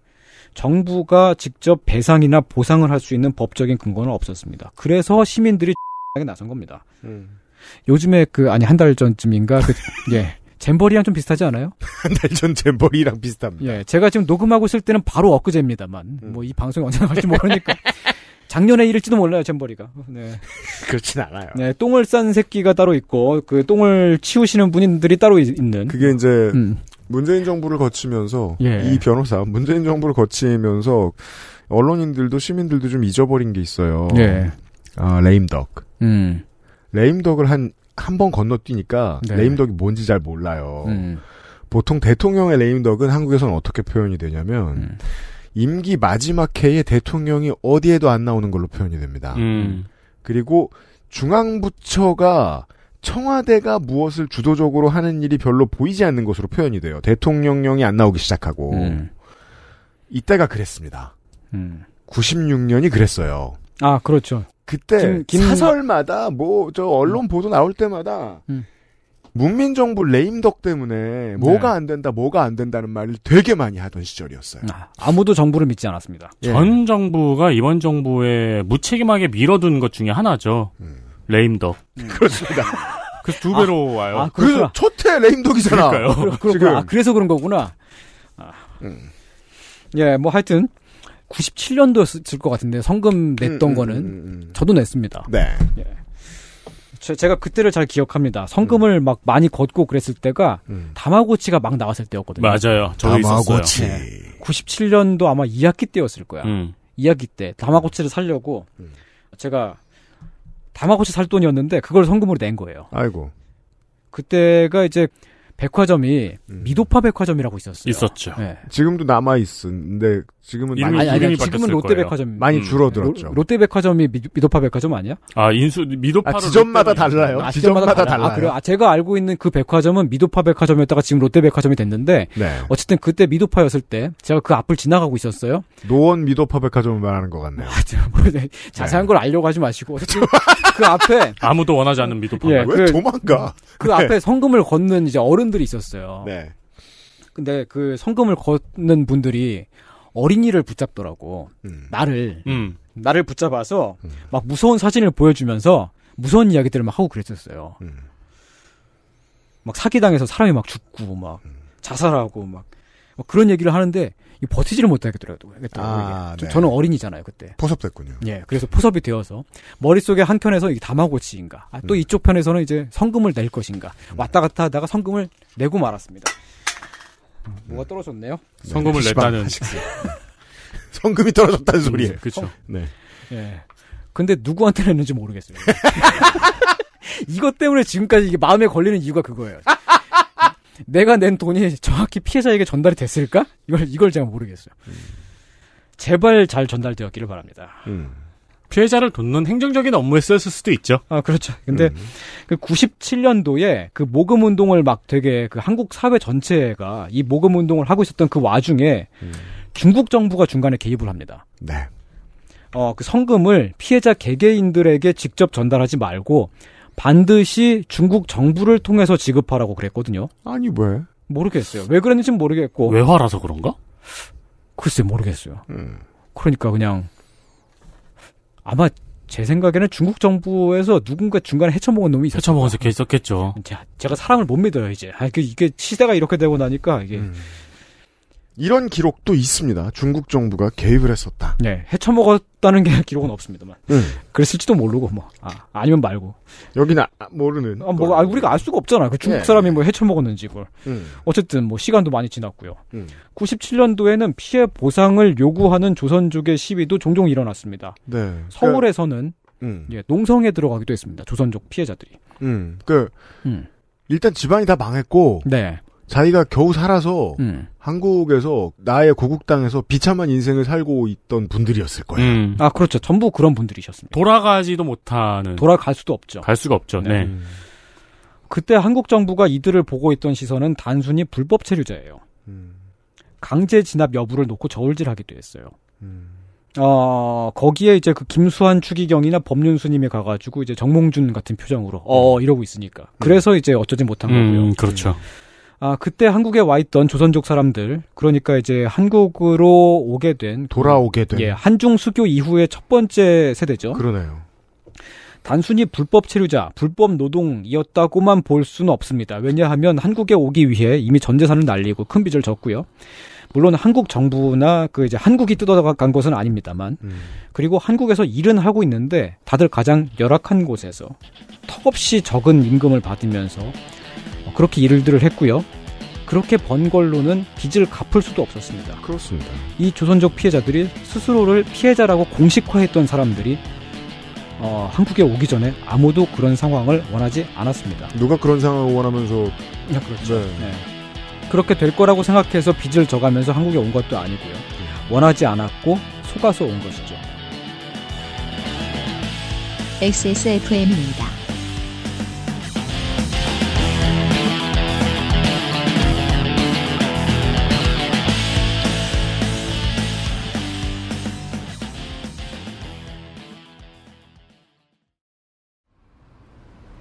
정부가 직접 배상이나 보상을 할 수 있는 법적인 근거는 없었습니다. 그래서 시민들이 나선 겁니다. 음. 요즘에 그 아니 한 달 전쯤인가 그 예. 잼버리랑 좀 비슷하지 않아요? 한달전 네, 잼버리랑 비슷합니다. 예, 제가 지금 녹음하고 있을 때는 바로 엊그제입니다만, 음. 뭐이 방송이 언제 나갈지 모르니까. 작년에 이럴지도 몰라요, 잼버리가. 네. 그렇진 않아요. 네, 똥을 싼 새끼가 따로 있고, 그 똥을 치우시는 분들이 따로 있, 는 그게 이제, 음. 문재인 정부를 거치면서, 예. 이 변호사, 문재인 정부를 거치면서, 언론인들도 시민들도 좀 잊어버린 게 있어요. 예. 아, 레임덕. 음. 레임덕을 한 한번 건너뛰니까 네. 레임덕이 뭔지 잘 몰라요. 음. 보통 대통령의 레임덕은 한국에서는 어떻게 표현이 되냐면 음. 임기 마지막 해에 대통령이 어디에도 안 나오는 걸로 표현이 됩니다. 음. 음. 그리고 중앙부처가 청와대가 무엇을 주도적으로 하는 일이 별로 보이지 않는 것으로 표현이 돼요. 대통령령이 안 나오기 시작하고 음. 이때가 그랬습니다. 96년이 음. 그랬어요. 아 그렇죠. 그때 김, 김... 사설마다 뭐 저 언론 보도 나올 때마다 음. 문민정부 레임덕 때문에 뭐가 네. 안 된다, 뭐가 안 된다는 말을 되게 많이 하던 시절이었어요. 아, 아무도 정부를 믿지 않았습니다. 예. 전 정부가 이번 정부에 무책임하게 밀어둔 것 중에 하나죠. 음. 레임덕. 음. 그렇습니다. 그래서 두 배로 아, 아 와요. 아, 그래서 첫해 레임덕이잖아. 요그렇구 아, 그래서 그런 거구나. 음. 예, 뭐 하여튼 97년도였을 것 같은데 성금 냈던 음, 음, 거는 음, 음, 음. 저도 냈습니다. 네. 예. 제, 가 그때를 잘 기억합니다. 성금을 음. 막 많이 걷고 그랬을 때가 다마고치가 막 나왔을 때였거든요. 맞아요. 저도 다마고치. 있었어요. 네. 97년도 아마 2학기 때였을 거야. 2학기 때 다마고치를 살려고 제가 다마고치 살 돈이었는데 그걸 성금으로 낸 거예요. 아이고. 그때가 이제 백화점이 음. 미도파 백화점이라고 있었어요. 있었죠. 네. 지금도 남아 있는데 었 지금은 이름이, 많이 아니, 아니, 지금은 롯데 백화점 많이 음. 줄어들었죠. 로, 롯데 백화점이 미, 도파 백화점 아니야? 아 인수 미도파 아, 지점마다 달라요. 아, 지점마다, 지점마다 달라. 달라요. 아, 그래요. 아, 제가 알고 있는 그 백화점은 미도파 백화점이었다가 지금 롯데 백화점이 됐는데 네. 어쨌든 그때 미도파였을 때 제가 그 앞을 지나가고 있었어요. 노원 미도파 백화점을 말하는 것 같네요. 아, 뭐, 네. 자세한 네. 걸 알려고 하지 마시고 그 앞에 아무도 원하지 않는 미도파. 예, 아, 왜 그, 도망가? 그 네. 앞에 성금을 걷는 이제 어른 사람들이 있었어요. 네. 근데 그 성금을 걷는 분들이 어린이를 붙잡더라고. 음. 나를 음. 나를 붙잡아서 음. 막 무서운 사진을 보여주면서 무서운 이야기들을 막 하고 그랬었어요. 음. 막 사기당해서 사람이 막 죽고 막 음. 자살하고 막, 막 그런 얘기를 하는데 버티지를 못하겠더라고요. 아, 네. 저는 어린이잖아요 그때. 포섭됐군요. 예, 그래서 포섭이 되어서 머릿속에 한 편에서 다마고치인가, 아, 또 음. 이쪽 편에서는 이제 성금을 낼 것인가 음. 왔다 갔다 하다가 성금을 내고 말았습니다. 음. 뭐가 떨어졌네요. 네. 성금을 네. 냈다는 네. 성금이 떨어졌다는 소리예요. 그렇죠. 네. 예. 근데 누구한테 냈는지 모르겠어요. 이것 때문에 지금까지 이게 마음에 걸리는 이유가 그거예요. 내가 낸 돈이 정확히 피해자에게 전달이 됐을까? 이걸 이걸 제가 모르겠어요. 음. 제발 잘 전달되었기를 바랍니다. 음. 피해자를 돕는 행정적인 업무에 쓰였을 수도 있죠. 아, 그렇죠. 근데 음. 그 97년도에 그 모금 운동을 막 되게 그 한국 사회 전체가 이 모금 운동을 하고 있었던 그 와중에 음. 중국 정부가 중간에 개입을 합니다. 네. 어, 그 성금을 피해자 개개인들에게 직접 전달하지 말고 반드시 중국 정부를 통해서 지급하라고 그랬거든요. 아니 왜? 모르겠어요. 왜그랬는지 모르겠고. 외화라서 그런가? 글쎄 모르겠어요. 음. 그러니까 그냥 아마 제 생각에는 중국 정부에서 누군가 중간에 헤쳐먹은 놈이 있었죠. 헤쳐먹은 새끼 있었겠죠. 제가, 사람을 못 믿어요 이제. 아, 그 이게 시대가 이렇게 되고 나니까 이게 음. 이런 기록도 있습니다. 중국 정부가 개입을 했었다. 네, 헤쳐먹었다는 게 기록은 없습니다만. 응. 네. 그랬을지도 모르고 뭐 아, 니면 말고. 여기는 아, 모르는. 아, 뭐 아, 우리가 알 수가 없잖아. 그 중국 네. 사람이 뭐 헤쳐먹었는지 그걸. 응. 음. 어쨌든 뭐 시간도 많이 지났고요. 응. 음. 97년도에는 피해 보상을 요구하는 조선족의 시위도 종종 일어났습니다. 네. 서울에서는 그... 음. 예, 농성에 들어가기도 했습니다. 조선족 피해자들이. 음, 그 일단 지방이 다 망했고. 네. 자기가 겨우 살아서 음. 한국에서 나의 고국 땅에서 비참한 인생을 살고 있던 분들이었을 거예요. 음. 아 그렇죠. 전부 그런 분들이셨습니다. 돌아가지도 못하는 돌아갈 수도 없죠. 갈 수가 없죠. 네. 네. 그때 한국 정부가 이들을 보고 있던 시선은 단순히 불법 체류자예요. 음. 강제 진압 여부를 놓고 저울질하기도 했어요. 음. 어, 거기에 이제 그 김수환 추기경이나 법륜스님이 가가지고 이제 정몽준 같은 표정으로 어 음. 이러고 있으니까 그래서 음. 이제 어쩌지 못한 거고요. 그렇죠. 아, 그때 한국에 와 있던 조선족 사람들, 그러니까 이제 한국으로 오게 된 그 돌아오게 된 예, 한중 수교 이후의 첫 번째 세대죠. 그러네요. 단순히 불법 체류자, 불법 노동이었다고만 볼 수는 없습니다. 왜냐하면 한국에 오기 위해 이미 전 재산을 날리고 큰 빚을 졌고요. 물론 한국 정부나 그 이제 한국이 뜯어간 것은 아닙니다만, 음. 그리고 한국에서 일은 하고 있는데 다들 가장 열악한 곳에서 턱없이 적은 임금을 받으면서 그렇게 일들을 했고요. 그렇게 번 걸로는 빚을 갚을 수도 없었습니다. 그렇습니다. 이 조선족 피해자들이 스스로를 피해자라고 공식화했던 사람들이 어, 한국에 오기 전에 아무도 그런 상황을 원하지 않았습니다. 누가 그런 상황을 원하면서 네, 그렇죠. 네. 네. 그렇게 될 거라고 생각해서 빚을 져가면서 한국에 온 것도 아니고요. 네. 원하지 않았고 속아서 온 것이죠. XSFM입니다.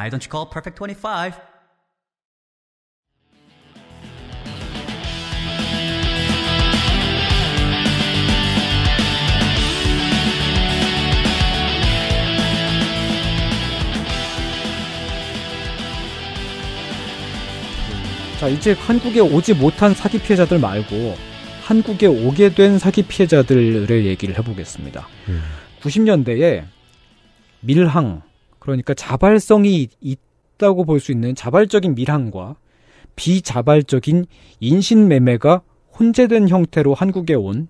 Why don't you call Perfect 25? 자, 이제 한국에 오지 못한 사기 피해자들 말고 한국에 오게 된 사기 피해자들의 얘기를 해보겠습니다. 음. 90년대에 밀항, 그러니까 자발성이 있다고 볼 수 있는 자발적인 밀항과 비자발적인 인신매매가 혼재된 형태로 한국에 온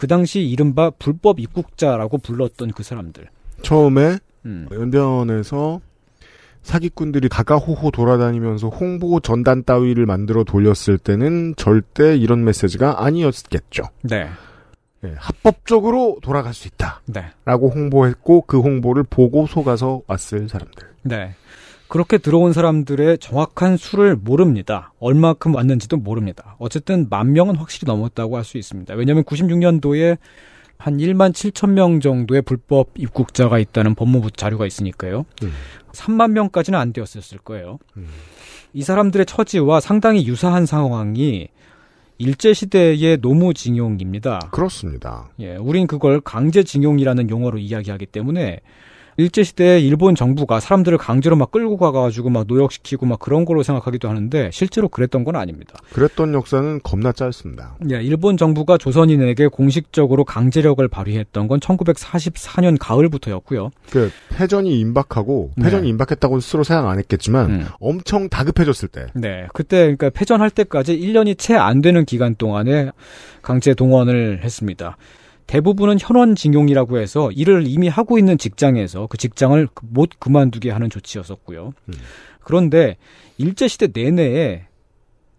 그 당시 이른바 불법 입국자라고 불렀던 그 사람들. 처음에 음. 연대원에서 사기꾼들이 가가호호 돌아다니면서 홍보 전단 따위를 만들어 돌렸을 때는 절대 이런 메시지가 아니었겠죠. 네. 예, 합법적으로 돌아갈 수 있다. 네. 라고 홍보했고 그 홍보를 보고 속아서 왔을 사람들. 네. 그렇게 들어온 사람들의 정확한 수를 모릅니다. 얼마큼 왔는지도 모릅니다. 어쨌든 만 명은 확실히 넘었다고 할 수 있습니다. 왜냐하면 96년도에 한 1만 7천 명 정도의 불법 입국자가 있다는 법무부 자료가 있으니까요. 음. 3만 명까지는 안 되었을 거예요. 음. 이 사람들의 처지와 상당히 유사한 상황이 일제시대의 노무징용입니다. 그렇습니다. 예, 우린 그걸 강제징용이라는 용어로 이야기하기 때문에 일제시대에 일본 정부가 사람들을 강제로 막 끌고 가가지고 막 노역시키고 막 그런 걸로 생각하기도 하는데 실제로 그랬던 건 아닙니다. 그랬던 역사는 겁나 짧습니다. 예, 일본 정부가 조선인에게 공식적으로 강제력을 발휘했던 건 1944년 가을부터였고요. 그 패전이 임박하고 네. 패전이 네. 임박했다고 는 스스로 생각 안 했겠지만 음. 엄청 다급해졌을 때. 네, 그때 그러니까 패전할 때까지 1년이 채 안 되는 기간 동안에 강제 동원을 했습니다. 대부분은 현원징용이라고 해서 일을 이미 하고 있는 직장에서 그 직장을 못 그만두게 하는 조치였었고요. 음. 그런데 일제시대 내내에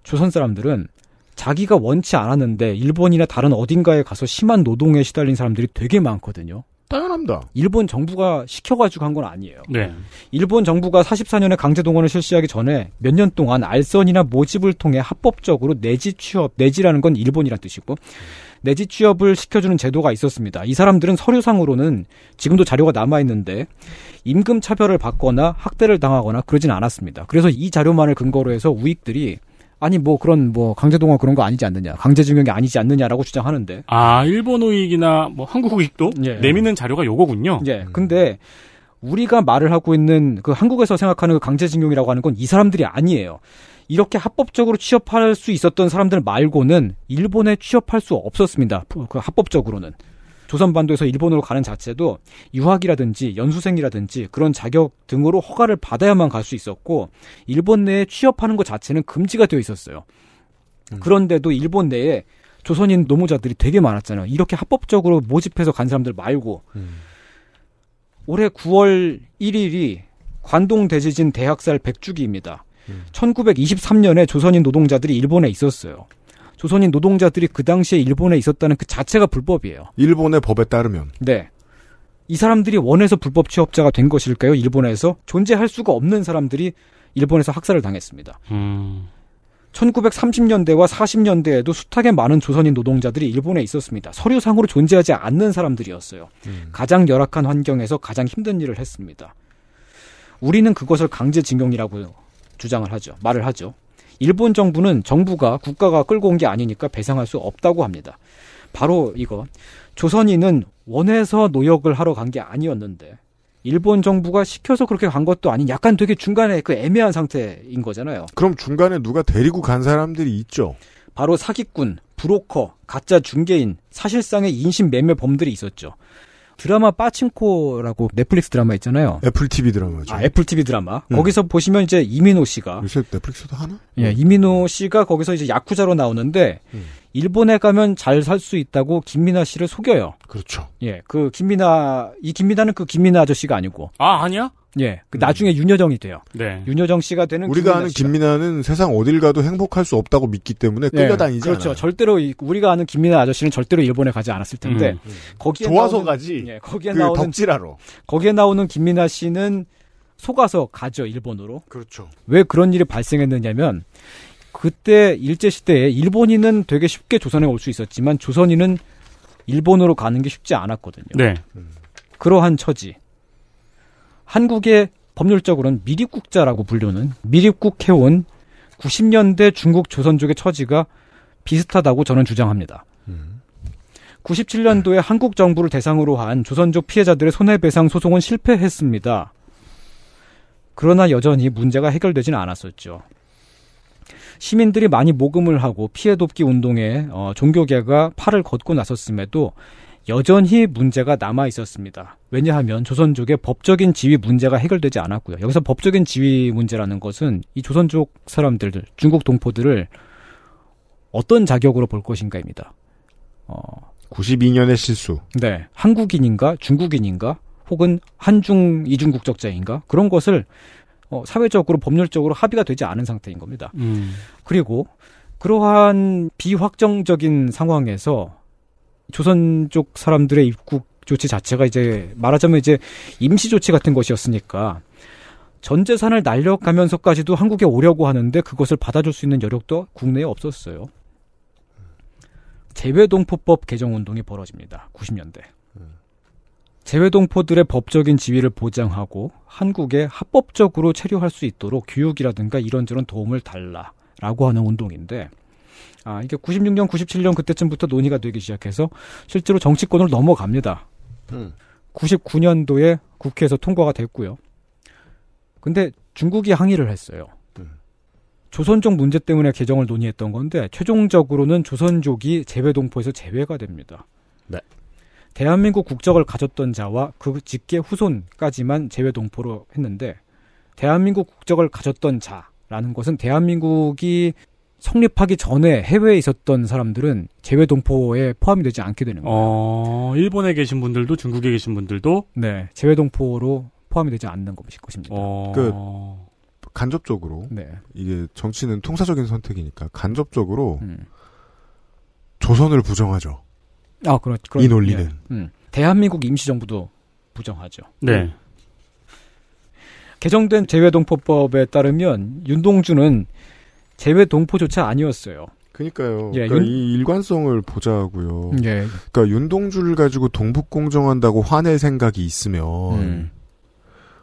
조선 사람들은 자기가 원치 않았는데 일본이나 다른 어딘가에 가서 심한 노동에 시달린 사람들이 되게 많거든요. 당연합니다. 일본 정부가 시켜가지고 한 건 아니에요. 네. 일본 정부가 44년에 강제동원을 실시하기 전에 몇 년 동안 알선이나 모집을 통해 합법적으로 내지 취업, 내지라는 건 일본이란 뜻이고, 음. 내지 취업을 시켜주는 제도가 있었습니다. 이 사람들은 서류상으로는 지금도 자료가 남아있는데 임금 차별을 받거나 학대를 당하거나 그러진 않았습니다. 그래서 이 자료만을 근거로 해서 우익들이 아니 뭐 그런 뭐 강제동원 그런 거 아니지 않느냐 강제징용이 아니지 않느냐라고 주장하는데 아 일본 우익이나 뭐 한국 우익도 예. 내미는 자료가 요거군요. 예. 음. 근데 우리가 말을 하고 있는 그 한국에서 생각하는 그 강제징용이라고 하는 건 이 사람들이 아니에요. 이렇게 합법적으로 취업할 수 있었던 사람들 말고는 일본에 취업할 수 없었습니다. 그 합법적으로는. 조선반도에서 일본으로 가는 자체도 유학이라든지 연수생이라든지 그런 자격 등으로 허가를 받아야만 갈 수 있었고 일본 내에 취업하는 것 자체는 금지가 되어 있었어요. 음. 그런데도 일본 내에 조선인 노무자들이 되게 많았잖아요. 이렇게 합법적으로 모집해서 간 사람들 말고 음. 올해 9월 1일이 관동 대지진 대학살 100주기입니다. 음. 1923년에 조선인 노동자들이 일본에 있었어요. 조선인 노동자들이 그 당시에 일본에 있었다는 그 자체가 불법이에요. 일본의 법에 따르면. 네. 이 사람들이 원해서 불법 취업자가 된 것일까요? 일본에서 존재할 수가 없는 사람들이 일본에서 학살을 당했습니다. 음. 1930년대와 40년대에도 숱하게 많은 조선인 노동자들이 일본에 있었습니다. 서류상으로 존재하지 않는 사람들이었어요. 음. 가장 열악한 환경에서 가장 힘든 일을 했습니다. 우리는 그것을 강제징용이라고 주장을 하죠. 말을 하죠. 일본 정부는 정부가 국가가 끌고 온 게 아니니까 배상할 수 없다고 합니다. 바로 이거. 조선인은 원해서 노역을 하러 간 게 아니었는데 일본 정부가 시켜서 그렇게 간 것도 아닌 약간 되게 중간에 그 애매한 상태인 거잖아요. 그럼 중간에 누가 데리고 간 사람들이 있죠. 바로 사기꾼, 브로커, 가짜 중개인, 사실상의 인신매매범들이 있었죠. 드라마 빠칭코라고 넷플릭스 드라마 있잖아요. 애플 TV 드라마죠. 아, 애플 TV 드라마. 음. 거기서 보시면 이제 이민호 씨가 요새 넷플릭스도 하나? 예, 음. 이민호 씨가 거기서 이제 야쿠자로 나오는데 음. 일본에 가면 잘 살 수 있다고 김민아 씨를 속여요. 그렇죠. 예, 그 김민아 이 김민아는 그 김민아 아저씨가 아니고. 아 아니야? 예. 그 음. 나중에 윤여정이 돼요. 네. 윤여정 씨가 되는 우리가 아는 김민아는 세상 어딜 가도 행복할 수 없다고 믿기 때문에 네. 끌려다니지 예. 그렇죠. 않아요. 절대로 우리가 아는 김민아 아저씨는 절대로 일본에 가지 않았을 텐데 음, 음. 거기에 좋아서 나오는, 가지. 예. 거기에 그 나오는 덕질하러. 거기에 나오는 김민아 씨는 속아서 가죠 일본으로. 그렇죠. 왜 그런 일이 발생했느냐면 그때 일제 시대에 일본인은 되게 쉽게 조선에 올 수 있었지만 조선인은 일본으로 가는 게 쉽지 않았거든요. 네. 그러한 처지. 한국의 법률적으로는 미립국자라고 불리는 미립국해온 90년대 중국 조선족의 처지가 비슷하다고 저는 주장합니다. 97년도에 한국 정부를 대상으로 한 조선족 피해자들의 손해배상 소송은 실패했습니다. 그러나 여전히 문제가 해결되지는 않았었죠. 시민들이 많이 모금을 하고 피해 돕기 운동에 어, 종교계가 팔을 걷고 나섰음에도 여전히 문제가 남아 있었습니다. 왜냐하면 조선족의 법적인 지위 문제가 해결되지 않았고요. 여기서 법적인 지위 문제라는 것은 이 조선족 사람들, 들 중국 동포들을 어떤 자격으로 볼 것인가입니다. 어, 92년의 실수. 네. 한국인인가, 중국인인가, 혹은 한중 이중국적자인가 그런 것을 어, 사회적으로 법률적으로 합의가 되지 않은 상태인 겁니다. 음. 그리고 그러한 비확정적인 상황에서 조선 쪽 사람들의 입국 조치 자체가 이제 말하자면 이제 임시 조치 같은 것이었으니까 전 재산을 날려가면서까지도 한국에 오려고 하는데 그것을 받아줄 수 있는 여력도 국내에 없었어요. 재외동포법 개정 운동이 벌어집니다. 90년대. 재외동포들의 법적인 지위를 보장하고 한국에 합법적으로 체류할 수 있도록 교육이라든가 이런저런 도움을 달라라고 하는 운동인데 아, 이게 96년, 97년 그때쯤부터 논의가 되기 시작해서 실제로 정치권으로 넘어갑니다. 음. 99년도에 국회에서 통과가 됐고요. 근데 중국이 항의를 했어요. 음. 조선족 문제 때문에 개정을 논의했던 건데 최종적으로는 조선족이 재외 동포에서 제외가 됩니다. 네. 대한민국 국적을 가졌던 자와 그 직계 후손까지만 재외 동포로 했는데 대한민국 국적을 가졌던 자라는 것은 대한민국이 성립하기 전에 해외에 있었던 사람들은 제외 동포에 포함이 되지 않게 되는 거예요. 어, 일본에 계신 분들도 중국에 계신 분들도 네 제외 동포로 포함이 되지 않는 것입니다. 어... 그 간접적으로 네. 이게 정치는 통사적인 선택이니까 간접적으로 음. 조선을 부정하죠. 아 그렇 이 논리는 네. 음. 대한민국 임시정부도 부정하죠. 네. 음. 개정된 재외동포법에 따르면 윤동주는 제외 동포조차 아니었어요. 그니까요. 예, 그러니까 윤... 이 일관성을 보자고요. 예. 그러니까 윤동주를 가지고 동북 공정한다고 화낼 생각이 있으면 음.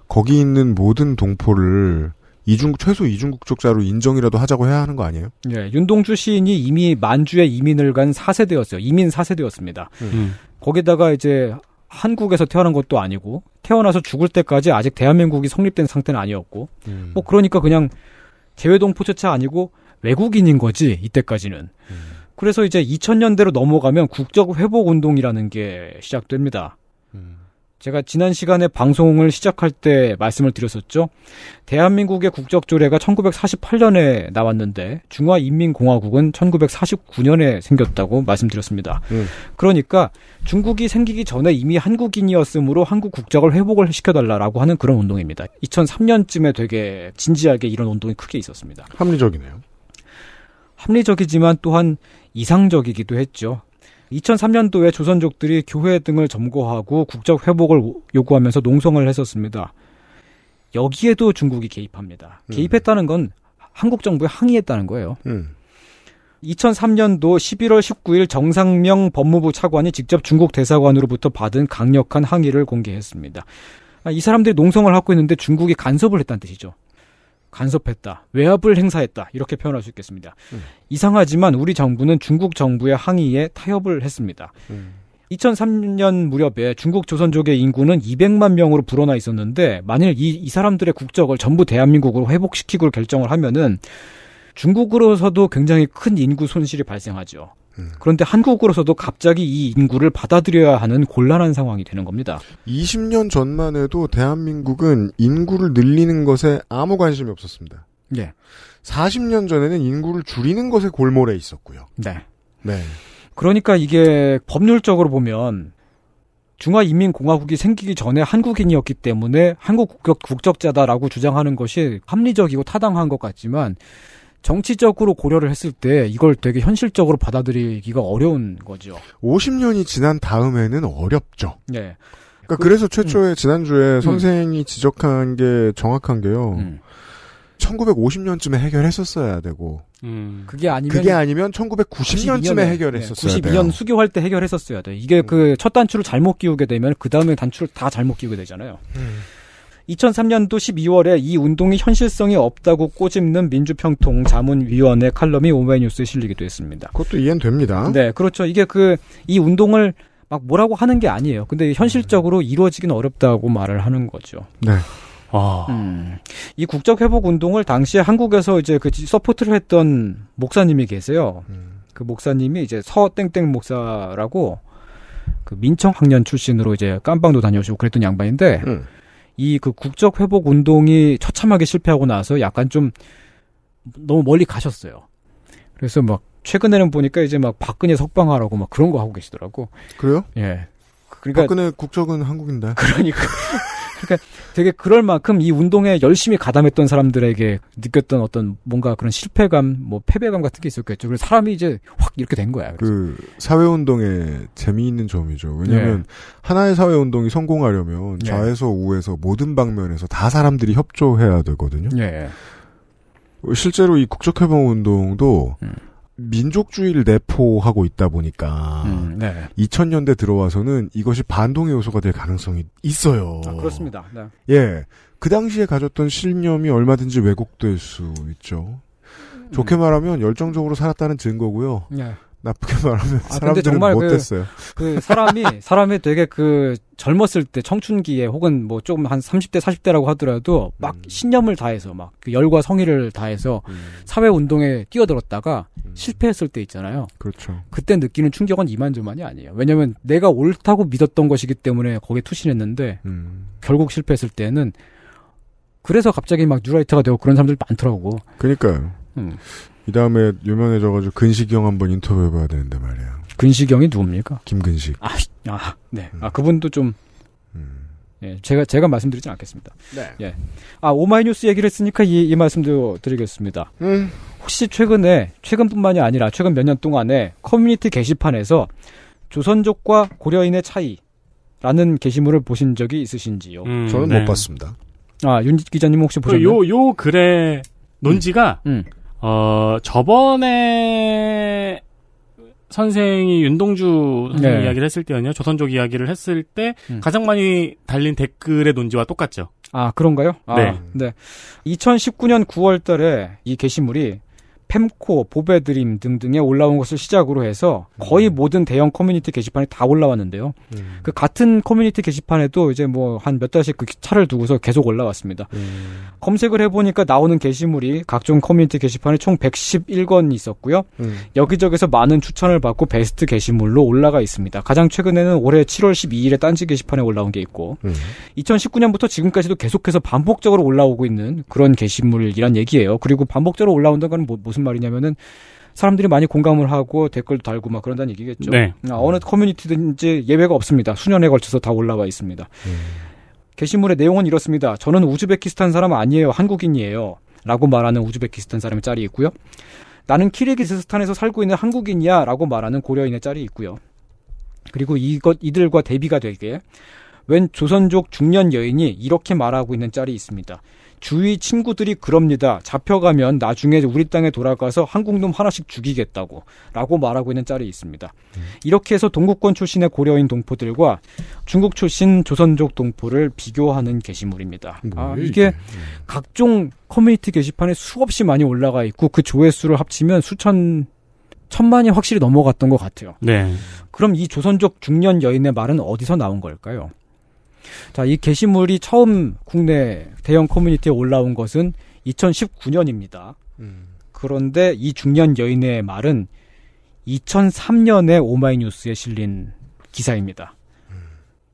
거기 있는 모든 동포를 이중 최소 이중국적자로 인정이라도 하자고 해야 하는 거 아니에요? 예. 윤동주 시인이 이미 만주에 이민을 간4세되었어요 이민 4세되었습니다 음. 거기다가 이제 한국에서 태어난 것도 아니고 태어나서 죽을 때까지 아직 대한민국이 성립된 상태는 아니었고 음. 뭐 그러니까 그냥 개외동 포차차 아니고 외국인인 거지 이때까지는. 음. 그래서 이제 2000년대로 넘어가면 국적 회복 운동이라는 게 시작됩니다. 음. 제가 지난 시간에 방송을 시작할 때 말씀을 드렸었죠. 대한민국의 국적 조례가 1948년에 나왔는데 중화인민공화국은 1949년에 생겼다고 말씀드렸습니다. 음. 그러니까 중국이 생기기 전에 이미 한국인이었으므로 한국 국적을 회복을 시켜달라라고 하는 그런 운동입니다. 2003년쯤에 되게 진지하게 이런 운동이 크게 있었습니다. 합리적이네요. 합리적이지만 또한 이상적이기도 했죠. 2003년도에 조선족들이 교회 등을 점거하고 국적 회복을 요구하면서 농성을 했었습니다. 여기에도 중국이 개입합니다. 음. 개입했다는 건 한국 정부에 항의했다는 거예요. 음. 2003년도 11월 19일 정상명 법무부 차관이 직접 중국 대사관으로부터 받은 강력한 항의를 공개했습니다. 아, 이 사람들이 농성을 하고 있는데 중국이 간섭을 했다는 뜻이죠. 간섭했다, 외압을 행사했다 이렇게 표현할 수 있겠습니다. 음. 이상하지만 우리 정부는 중국 정부의 항의에 타협을 했습니다. 음. 2003년 무렵에 중국 조선족의 인구는 200만 명으로 불어나 있었는데 만일 이, 이 사람들의 국적을 전부 대한민국으로 회복시키고 결정을 하면은 중국으로서도 굉장히 큰 인구 손실이 발생하죠. 그런데 한국으로서도 갑자기 이 인구를 받아들여야 하는 곤란한 상황이 되는 겁니다. 20년 전만 해도 대한민국은 인구를 늘리는 것에 아무 관심이 없었습니다. 예. 40년 전에는 인구를 줄이는 것에 골몰해 있었고요. 네. 네. 그러니까 이게 법률적으로 보면 중화인민공화국이 생기기 전에 한국인이었기 때문에 한국 국적, 국적자다라고 주장하는 것이 합리적이고 타당한 것 같지만 정치적으로 고려를 했을 때 이걸 되게 현실적으로 받아들이기가 어려운 거죠. 50년이 지난 다음에는 어렵죠. 네. 그러니까 그, 래서 최초에 음. 지난주에 음. 선생이 음. 지적한 게 정확한 게요. 음. 1950년쯤에 해결했었어야 되고. 음. 그게 아니면 그게 아니면 1990년쯤에 해결했었어야 네, 돼요. 92년 수교할 때 해결했었어야 돼. 이게 그첫 음. 단추를 잘못 끼우게 되면 그 다음에 단추를 다 잘못 끼우게 되잖아요. 2003년도 12월에 이 운동이 현실성이 없다고 꼬집는 민주평통 자문위원회 칼럼이 오마이뉴스에 실리기도 했습니다. 그것도 이해는 됩니다. 네, 그렇죠. 이게 그 이 운동을 막 뭐라고 하는 게 아니에요. 근데 현실적으로 이루어지긴 어렵다고 말을 하는 거죠. 네. 아. 음, 이 국적 회복 운동을 당시에 한국에서 이제 그 서포트를 했던 목사님이 계세요. 음. 그 목사님이 이제 서땡땡 목사라고 그 민청 학년 출신으로 이제 깜방도 다녀오시고 그랬던 양반인데 음. 이그 국적 회복 운동이 처참하게 실패하고 나서 약간 좀 너무 멀리 가셨어요. 그래서 막 최근에는 보니까 이제 막 박근혜 석방하라고 막 그런 거 하고 계시더라고. 그래요? 예. 그러니까 박근혜 국적은 한국인데. 그러니까 그러니까 되게 그럴 만큼 이 운동에 열심히 가담했던 사람들에게 느꼈던 어떤 뭔가 그런 실패감, 뭐 패배감 같은 게 있었겠죠. 그래서 사람이 이제 확 이렇게 된 거야. 그래서. 그 사회운동의 재미있는 점이죠. 왜냐하면 네. 하나의 사회운동이 성공하려면 네. 좌에서 우에서 모든 방면에서 다 사람들이 협조해야 되거든요. 네. 실제로 이 국적해방 운동도 음. 민족주의를 내포하고 있다 보니까 음, 네. 2000년대 들어와서는 이것이 반동의 요소가 될 가능성이 있어요. 아, 그렇습니다. 네. 예, 그 당시에 가졌던 신념이 얼마든지 왜곡될 수 있죠. 좋게 음. 말하면 열정적으로 살았다는 증거고요. 네. 나쁘게 말하면 아, 사람들은 정말 그 못했어요. 그, 사람이 사람이 되게 그 젊었을 때 청춘기에 혹은 뭐 조금 한 30대 40대라고 하더라도 막 음. 신념을 다해서 막그 열과 성의를 다해서 음. 사회 운동에 뛰어들었다가 음. 실패했을 때 있잖아요. 그렇죠. 그때 느끼는 충격은 이만저만이 아니에요. 왜냐면 내가 옳다고 믿었던 것이기 때문에 거기에 투신했는데 음. 결국 실패했을 때는 그래서 갑자기 막 뉴라이트가 되고 그런 사람들 많더라고. 그러니까요. 음. 이 다음에 유명해져가지고 근시경 한번 인터뷰해봐야 되는데 말이야. 근시경이 누굽니까? 김근식. 아, 아 네. 음. 아, 그분도 좀, 음. 예, 제가, 제가 말씀드리진 않겠습니다. 네. 예. 아, 오마이뉴스 얘기를 했으니까 이, 이 말씀도 드리겠습니다. 음. 혹시 최근에, 최근뿐만이 아니라 최근 몇 년 동안에 커뮤니티 게시판에서 조선족과 고려인의 차이라는 게시물을 보신 적이 있으신지요? 음, 저는 네. 못 봤습니다. 아, 윤 기자님 혹시 그 보셨나요? 요, 요 글의 논지가 음. 음. 어, 저번에 선생이 윤동주 선생 네. 이야기를 했을 때는요, 조선족 이야기를 했을 때 음. 가장 많이 달린 댓글의 논지와 똑같죠. 아, 그런가요? 아, 네. 네. 2019년 9월 달에 이 게시물이 펨코, 보배드림 등등에 올라온 것을 시작으로 해서 거의 음. 모든 대형 커뮤니티 게시판이 다 올라왔는데요. 음. 그 같은 커뮤니티 게시판에도 이제 뭐 한 몇 달씩 그 차를 두고서 계속 올라왔습니다. 음. 검색을 해보니까 나오는 게시물이 각종 커뮤니티 게시판에 총 111건이 있었고요. 음. 여기저기서 많은 추천을 받고 베스트 게시물로 올라가 있습니다. 가장 최근에는 올해 7월 12일에 딴지 게시판에 올라온 게 있고 2019년부터 음. 지금까지도 계속해서 반복적으로 올라오고 있는 그런 게시물이란 얘기예요. 그리고 반복적으로 올라온다는 건뭐 무슨 말이냐면은 사람들이 많이 공감을 하고 댓글 달고 막 그런다는 얘기겠죠. 네. 아, 어느 커뮤니티든지 예외가 없습니다. 수년에 걸쳐서 다 올라와 있습니다. 음. 게시물의 내용은 이렇습니다. 저는 우즈베키스탄 사람 아니에요. 한국인이에요. 라고 말하는 우즈베키스탄 사람의 짤이 있고요. 나는 키르기스스탄에서 살고 있는 한국인이야. 라고 말하는 고려인의 짤이 있고요. 그리고 이것, 이들과 대비가 되게 웬 조선족 중년 여인이 이렇게 말하고 있는 짤이 있습니다. 주위 친구들이 그럽니다. 잡혀가면 나중에 우리 땅에 돌아가서 한국놈 하나씩 죽이겠다고 라고 말하고 있는 짤이 있습니다. 음. 이렇게 해서 동구권 출신의 고려인 동포들과 중국 출신 조선족 동포를 비교하는 게시물입니다. 아, 이게 각종 커뮤니티 게시판에 수없이 많이 올라가 있고 그 조회수를 합치면 수천 천만이 확실히 넘어갔던 것 같아요. 네. 그럼 이 조선족 중년 여인의 말은 어디서 나온 걸까요? 자, 이 게시물이 처음 국내 대형 커뮤니티에 올라온 것은 2019년입니다. 음. 그런데 이 중년 여인의 말은 2003년에 오마이뉴스에 실린 기사입니다. 음.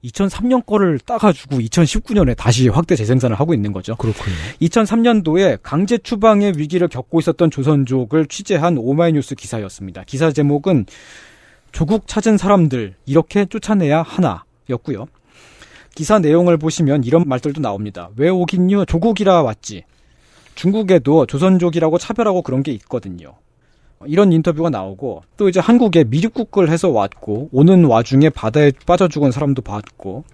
2003년 거를 따가지고 2019년에 다시 확대 재생산을 하고 있는 거죠. 그렇군요. 2003년도에 강제 추방의 위기를 겪고 있었던 조선족을 취재한 오마이뉴스 기사였습니다. 기사 제목은 조국 찾은 사람들 이렇게 쫓아내야 하나였고요. 기사 내용을 보시면 이런 말들도 나옵니다. 왜 오긴요? 조국이라 왔지. 중국에도 조선족이라고 차별하고 그런 게 있거든요. 이런 인터뷰가 나오고 또 이제 한국에 미립국을 해서 왔고 오는 와중에 바다에 빠져 죽은 사람도 봤고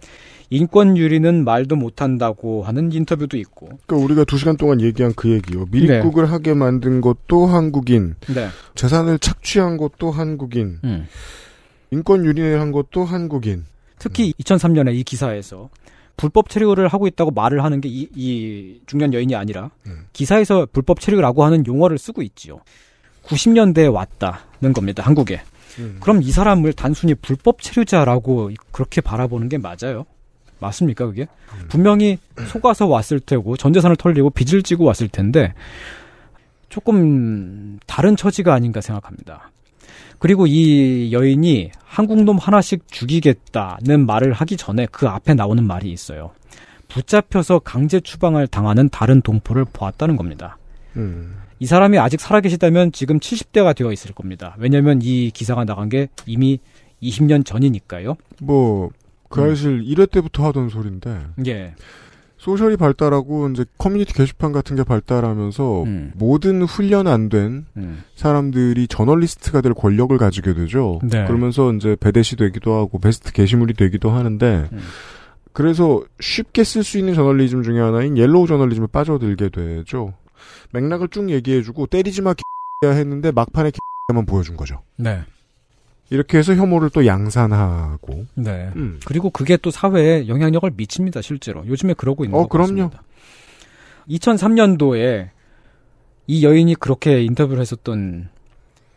인권 유리는 말도 못한다고 하는 인터뷰도 있고. 그러니까 우리가 두 시간 동안 얘기한 그 얘기요. 미립국을 네. 하게 만든 것도 한국인. 네. 재산을 착취한 것도 한국인. 음. 인권 유린을 한 것도 한국인. 특히 2003년에 이 기사에서 불법 체류를 하고 있다고 말을 하는 게이이 중년 여인이 아니라 음. 기사에서 불법 체류라고 하는 용어를 쓰고 있지요. 90년대에 왔다는 겁니다. 한국에. 음. 그럼 이 사람을 단순히 불법 체류자라고 그렇게 바라보는 게 맞아요? 맞습니까 그게? 음. 분명히 속아서 왔을 테고 전 재산을 털리고 빚을 지고 왔을 텐데 조금 다른 처지가 아닌가 생각합니다. 그리고 이 여인이 한국놈 하나씩 죽이겠다는 말을 하기 전에 그 앞에 나오는 말이 있어요. 붙잡혀서 강제 추방을 당하는 다른 동포를 보았다는 겁니다. 음. 이 사람이 아직 살아계시다면 지금 70대가 되어 있을 겁니다. 왜냐면 이 기사가 나간 게 이미 20년 전이니까요. 뭐, 그 사실 음. 1회 때부터 하던 소린데. 예. 소셜이 발달하고 이제 커뮤니티 게시판 같은 게 발달하면서 음. 모든 훈련 안된 음. 사람들이 저널리스트가 될 권력을 가지게 되죠. 네. 그러면서 이제 배대시 되기도 하고 베스트 게시물이 되기도 하는데 음. 그래서 쉽게 쓸 수 있는 저널리즘 중의 하나인 옐로우 저널리즘에 빠져들게 되죠. 맥락을 쭉 얘기해주고 때리지 마 X야 했는데 막판에 X야만 보여준 거죠. 네. 이렇게 해서 혐오를 또 양산하고. 네. 음. 그리고 그게 또 사회에 영향력을 미칩니다, 실제로. 요즘에 그러고 있는 어, 것 그럼요. 같습니다. 2003년도에 이 여인이 그렇게 인터뷰를 했었던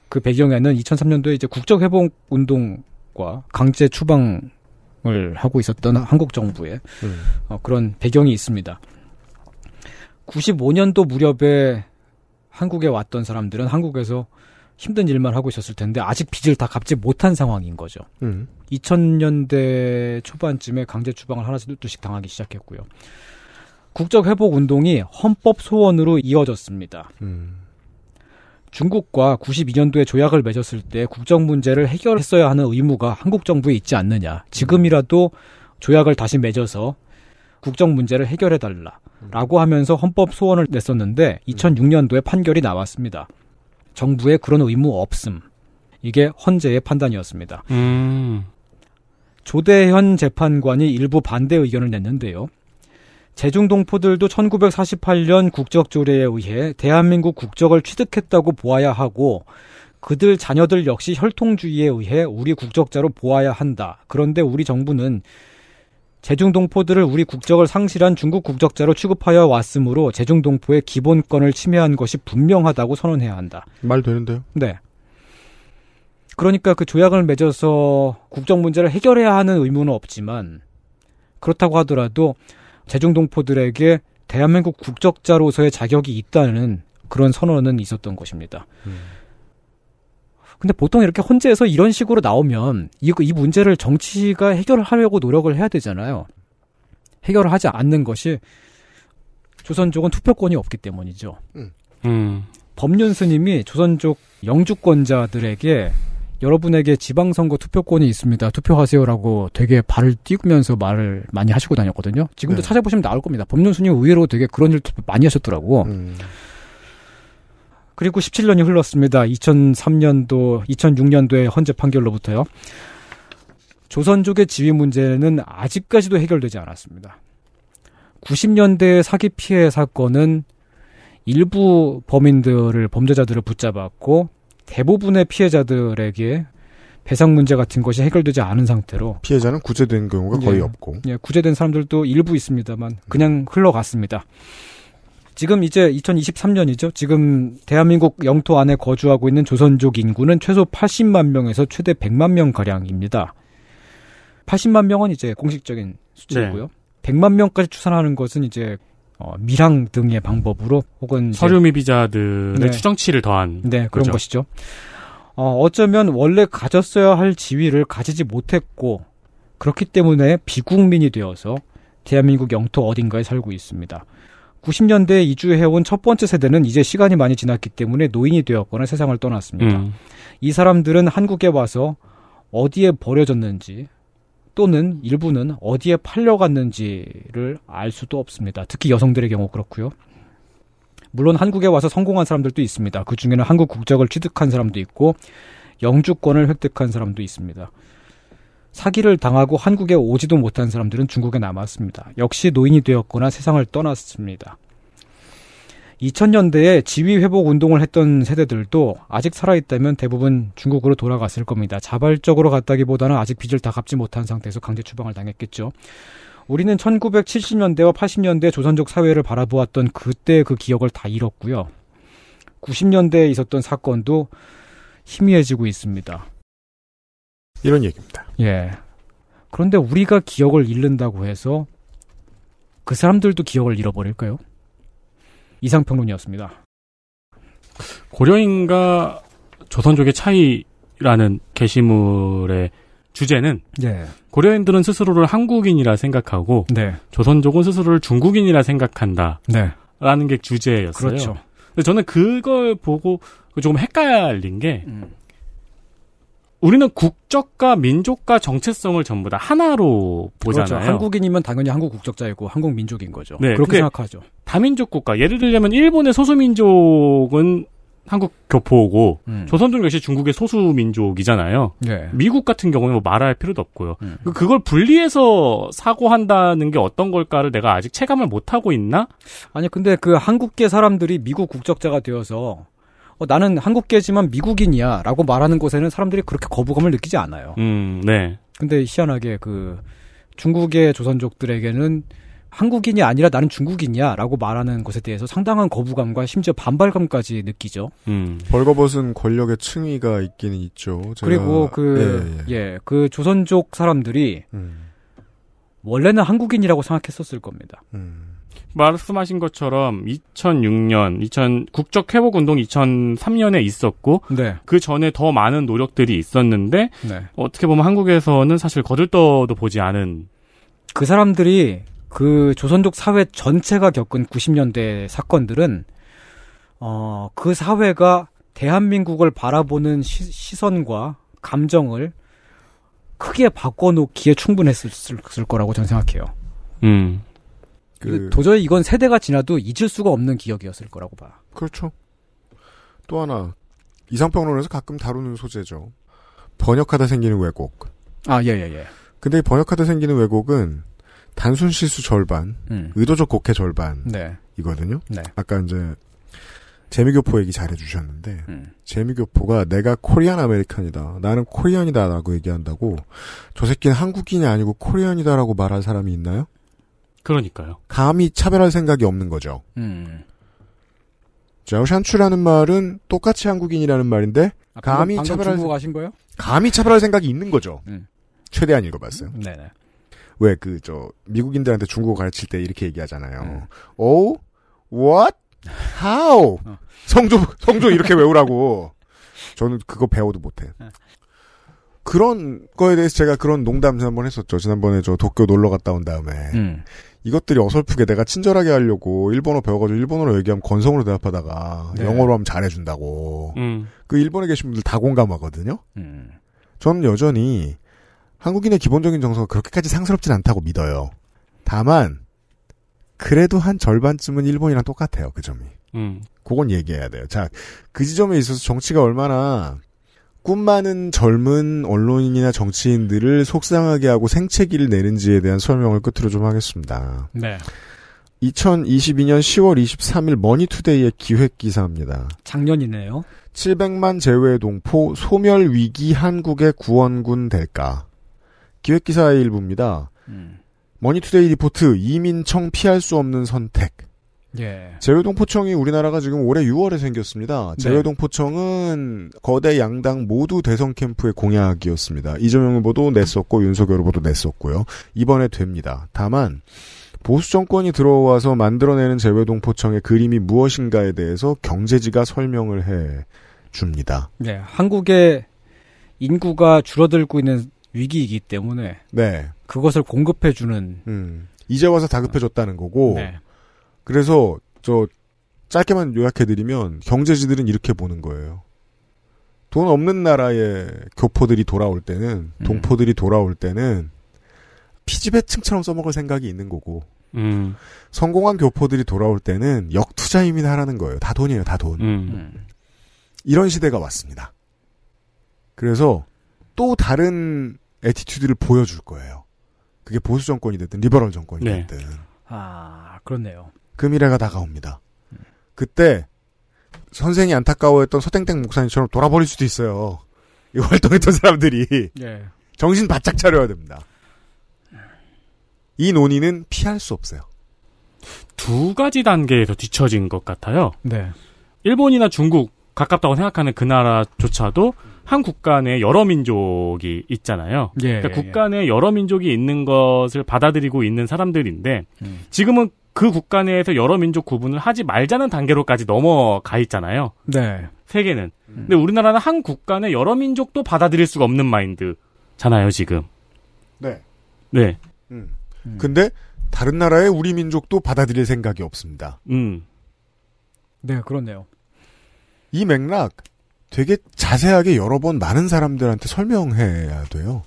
그 배경에는 2003년도에 이제 국적회복 운동과 강제 추방을 하고 있었던 한국 정부의 음. 어, 그런 배경이 있습니다. 95년도 무렵에 한국에 왔던 사람들은 한국에서 힘든 일만 하고 있었을 텐데 아직 빚을 다 갚지 못한 상황인 거죠. 음. 2000년대 초반쯤에 강제 추방을 하나씩 둘씩 당하기 시작했고요. 국적 회복 운동이 헌법 소원으로 이어졌습니다. 음. 중국과 92년도에 조약을 맺었을 때 국적 문제를 해결했어야 하는 의무가 한국 정부에 있지 않느냐. 지금이라도 조약을 다시 맺어서 국적 문제를 해결해달라라고 하면서 헌법 소원을 냈었는데 2006년도에 판결이 나왔습니다. 정부에 그런 의무 없음. 이게 헌재의 판단이었습니다. 음. 조대현 재판관이 일부 반대 의견을 냈는데요. 재중동포들도 1948년 국적조례에 의해 대한민국 국적을 취득했다고 보아야 하고 그들 자녀들 역시 혈통주의에 의해 우리 국적자로 보아야 한다. 그런데 우리 정부는 재중동포들을 우리 국적을 상실한 중국 국적자로 취급하여 왔으므로 재중동포의 기본권을 침해한 것이 분명하다고 선언해야 한다. 말 되는데요? 네. 그러니까 그 조약을 맺어서 국적 문제를 해결해야 하는 의무는 없지만 그렇다고 하더라도 재중동포들에게 대한민국 국적자로서의 자격이 있다는 그런 선언은 있었던 것입니다. 음. 근데 보통 이렇게 혼재해서 이런 식으로 나오면 이, 이 문제를 정치가 해결하려고 노력을 해야 되잖아요. 해결을 하지 않는 것이 조선 족은 투표권이 없기 때문이죠. 음. 음. 법륜 스님이 조선 족 영주권자들에게 여러분에게 지방선거 투표권이 있습니다. 투표하세요라고 되게 발을 띄우면서 말을 많이 하시고 다녔거든요. 지금도 네. 찾아보시면 나올 겁니다. 법륜 스님 의외로 되게 그런 일 많이 하셨더라고. 음. 그리고 17년이 흘렀습니다. 2003년도, 2 0 0 6년도에 헌재 판결로부터요. 조선족의 지위 문제는 아직까지도 해결되지 않았습니다. 90년대 사기 피해 사건은 일부 범인들을, 범죄자들을 붙잡았고 대부분의 피해자들에게 배상 문제 같은 것이 해결되지 않은 상태로 피해자는 구제된 경우가 거의 예, 없고 예, 구제된 사람들도 일부 있습니다만 그냥 음. 흘러갔습니다. 지금 이제 2023년이죠. 지금 대한민국 영토 안에 거주하고 있는 조선족 인구는 최소 80만 명에서 최대 100만 명 가량입니다. 80만 명은 이제 공식적인 수치이고요. 네. 100만 명까지 추산하는 것은 이제 어, 밀항 등의 방법으로 혹은 서류 미비자들의 네. 추정치를 더한 네, 그런 거죠. 것이죠. 어, 어쩌면 원래 가졌어야 할 지위를 가지지 못했고 그렇기 때문에 비국민이 되어서 대한민국 영토 어딘가에 살고 있습니다. 90년대에 이주해온 첫 번째 세대는 이제 시간이 많이 지났기 때문에 노인이 되었거나 세상을 떠났습니다. 음. 이 사람들은 한국에 와서 어디에 버려졌는지 또는 일부는 어디에 팔려갔는지를 알 수도 없습니다. 특히 여성들의 경우 그렇고요. 물론 한국에 와서 성공한 사람들도 있습니다. 그 중에는 한국 국적을 취득한 사람도 있고 영주권을 획득한 사람도 있습니다. 사기를 당하고 한국에 오지도 못한 사람들은 중국에 남았습니다. 역시 노인이 되었거나 세상을 떠났습니다. 2000년대에 지위 회복 운동을 했던 세대들도 아직 살아있다면 대부분 중국으로 돌아갔을 겁니다. 자발적으로 갔다기보다는 아직 빚을 다 갚지 못한 상태에서 강제 추방을 당했겠죠. 우리는 1970년대와 80년대 조선족 사회를 바라보았던 그때 그 기억을 다 잃었고요. 90년대에 있었던 사건도 희미해지고 있습니다. 이런 얘기입니다. 예. 그런데 우리가 기억을 잃는다고 해서 그 사람들도 기억을 잃어버릴까요? 이상평론이었습니다. 고려인과 조선족의 차이라는 게시물의 주제는 예. 고려인들은 스스로를 한국인이라 생각하고 네. 조선족은 스스로를 중국인이라 생각한다. 네. 라는 게 주제였어요. 그렇죠. 저는 그걸 보고 조금 헷갈린 게 음. 우리는 국적과 민족과 정체성을 전부 다 하나로 보잖아요. 그렇죠. 한국인이면 당연히 한국 국적자이고 한국 민족인 거죠. 네, 그렇게 생각하죠. 다민족 국가. 예를 들자면 일본의 소수민족은 한국 교포고 음. 조선족 역시 중국의 소수민족이잖아요. 네. 미국 같은 경우는 뭐 말할 필요도 없고요. 음. 그 그걸 분리해서 사고한다는 게 어떤 걸까를 내가 아직 체감을 못 하고 있나? 아니 근데 그 한국계 사람들이 미국 국적자가 되어서 어, 나는 한국계지만 미국인이야라고 말하는 곳에는 사람들이 그렇게 거부감을 느끼지 않아요. 음, 네. 근데 희한하게 그 중국의 조선족들에게는 한국인이 아니라 나는 중국인이야라고 말하는 것에 대해서 상당한 거부감과 심지어 반발감까지 느끼죠. 음. 벌거벗은 권력의 층위가 있기 있죠. 제가... 그리고 그예그 예, 예. 예, 그 조선족 사람들이 음. 원래는 한국인이라고 생각했었을 겁니다. 음. 말씀하신 것처럼 2006년, 2000 국적 회복 운동 2003년에 있었고 네. 그 전에 더 많은 노력들이 있었는데 네. 어떻게 보면 한국에서는 사실 거들떠도 보지 않은 그 사람들이 그 조선족 사회 전체가 겪은 90년대 사건들은 어, 그 사회가 대한민국을 바라보는 시, 시선과 감정을 크게 바꿔놓기에 충분했을 거라고 저는 생각해요. 음. 그... 도저히 이건 세대가 지나도 잊을 수가 없는 기억이었을 거라고 봐. 그렇죠. 또 하나 이상평론에서 가끔 다루는 소재죠. 번역하다 생기는 왜곡. 아, 예, 예, 예. 근데 이 번역하다 생기는 왜곡은 단순 실수 절반, 음. 의도적 곡해 절반, 네. 이거든요. 네. 아까 이제 재미교포 얘기 잘해주셨는데 음. 재미교포가 내가 코리안 아메리칸이다 나는 코리안이다라고 얘기한다고 저 새끼는 한국인이 아니고 코리안이다라고 말할 사람이 있나요? 그러니까요. 감히 차별할 생각이 없는 거죠. 음. 자, 샨추라는 말은 똑같이 한국인이라는 말인데 아, 감히 방금, 차별할 방금 세... 거예요? 감히 차별할 생각이 있는 거죠. 음. 최대한 읽어봤어요. 음, 네네. 왜 그 저 미국인들한테 중국어 가르칠 때 이렇게 얘기하잖아요. 음. Oh, what, how, 어. 성조 성조 이렇게 외우라고. 저는 그거 배워도 못해. 음. 그런 거에 대해서 제가 그런 농담 을 한 번 했었죠. 지난번에 저 도쿄 놀러 갔다 온 다음에. 음. 이것들이 어설프게 내가 친절하게 하려고 일본어 배워가지고 일본어로 얘기하면 건성으로 대답하다가 네. 영어로 하면 잘해준다고. 음. 그 일본에 계신 분들 다 공감하거든요. 음. 저는 여전히 한국인의 기본적인 정서가 그렇게까지 상스럽진 않다고 믿어요. 다만 그래도 한 절반쯤은 일본이랑 똑같아요. 그 점이. 음. 그건 얘기해야 돼요. 자, 그 지점에 있어서 정치가 얼마나 꿈 많은 젊은 언론인이나 정치인들을 속상하게 하고 생채기를 내는지에 대한 설명을 끝으로 좀 하겠습니다. 네. 2022년 10월 23일 머니투데이의 기획 기사입니다. 작년이네요. 700만 제외 동포 소멸 위기 한국의 구원군 될까? 기획 기사의 일부입니다. 음. 머니투데이 리포트 이민청 피할 수 없는 선택. 예. 재외동 포청이 우리나라가 지금 올해 6월에 생겼습니다. 재외동 네. 포청은 거대 양당 모두 대선 캠프의 공약이었습니다. 이재명 후보도 냈었고 윤석열 후보도 냈었고요. 이번에 됩니다. 다만 보수 정권이 들어와서 만들어내는 재외동 포청의 그림이 무엇인가에 대해서 경제지가 설명을 해 줍니다. 네, 한국의 인구가 줄어들고 있는 위기이기 때문에 네. 그것을 공급해 주는 음, 이제 와서 다급해졌다는 거고 네. 그래서 저 짧게만 요약해드리면 경제지들은 이렇게 보는 거예요. 돈 없는 나라의 교포들이 돌아올 때는 음. 동포들이 돌아올 때는 피지배층처럼 써먹을 생각이 있는 거고 음. 성공한 교포들이 돌아올 때는 역투자임이나 하라는 거예요. 다 돈이에요, 다 돈. 음. 음. 이런 시대가 왔습니다. 그래서 또 다른 에티튜드를 보여줄 거예요. 그게 보수 정권이 됐든 리버럴 정권이 네. 됐든. 아 그렇네요. 금일래가 다가옵니다. 그때 선생이 안타까워했던 서땡땡 목사님처럼 돌아버릴 수도 있어요. 이 활동했던 사람들이 예. 정신 바짝 차려야 됩니다. 이 논의는 피할 수 없어요. 두 가지 단계에서 뒤처진 것 같아요. 네. 일본이나 중국 가깝다고 생각하는 그 나라조차도 한 국가 내 여러 민족이 있잖아요. 예, 그러니까 예, 예. 국가 내 여러 민족이 있는 것을 받아들이고 있는 사람들인데 음. 지금은 그 국가 내에서 여러 민족 구분을 하지 말자는 단계로까지 넘어가 있잖아요. 네. 세계는. 음. 근데 우리나라는 한 국가 내 여러 민족도 받아들일 수가 없는 마인드잖아요, 지금. 네. 네. 음. 음. 근데 다른 나라의 우리 민족도 받아들일 생각이 없습니다. 음. 네, 그렇네요. 이 맥락 되게 자세하게 여러 번 많은 사람들한테 설명해야 돼요.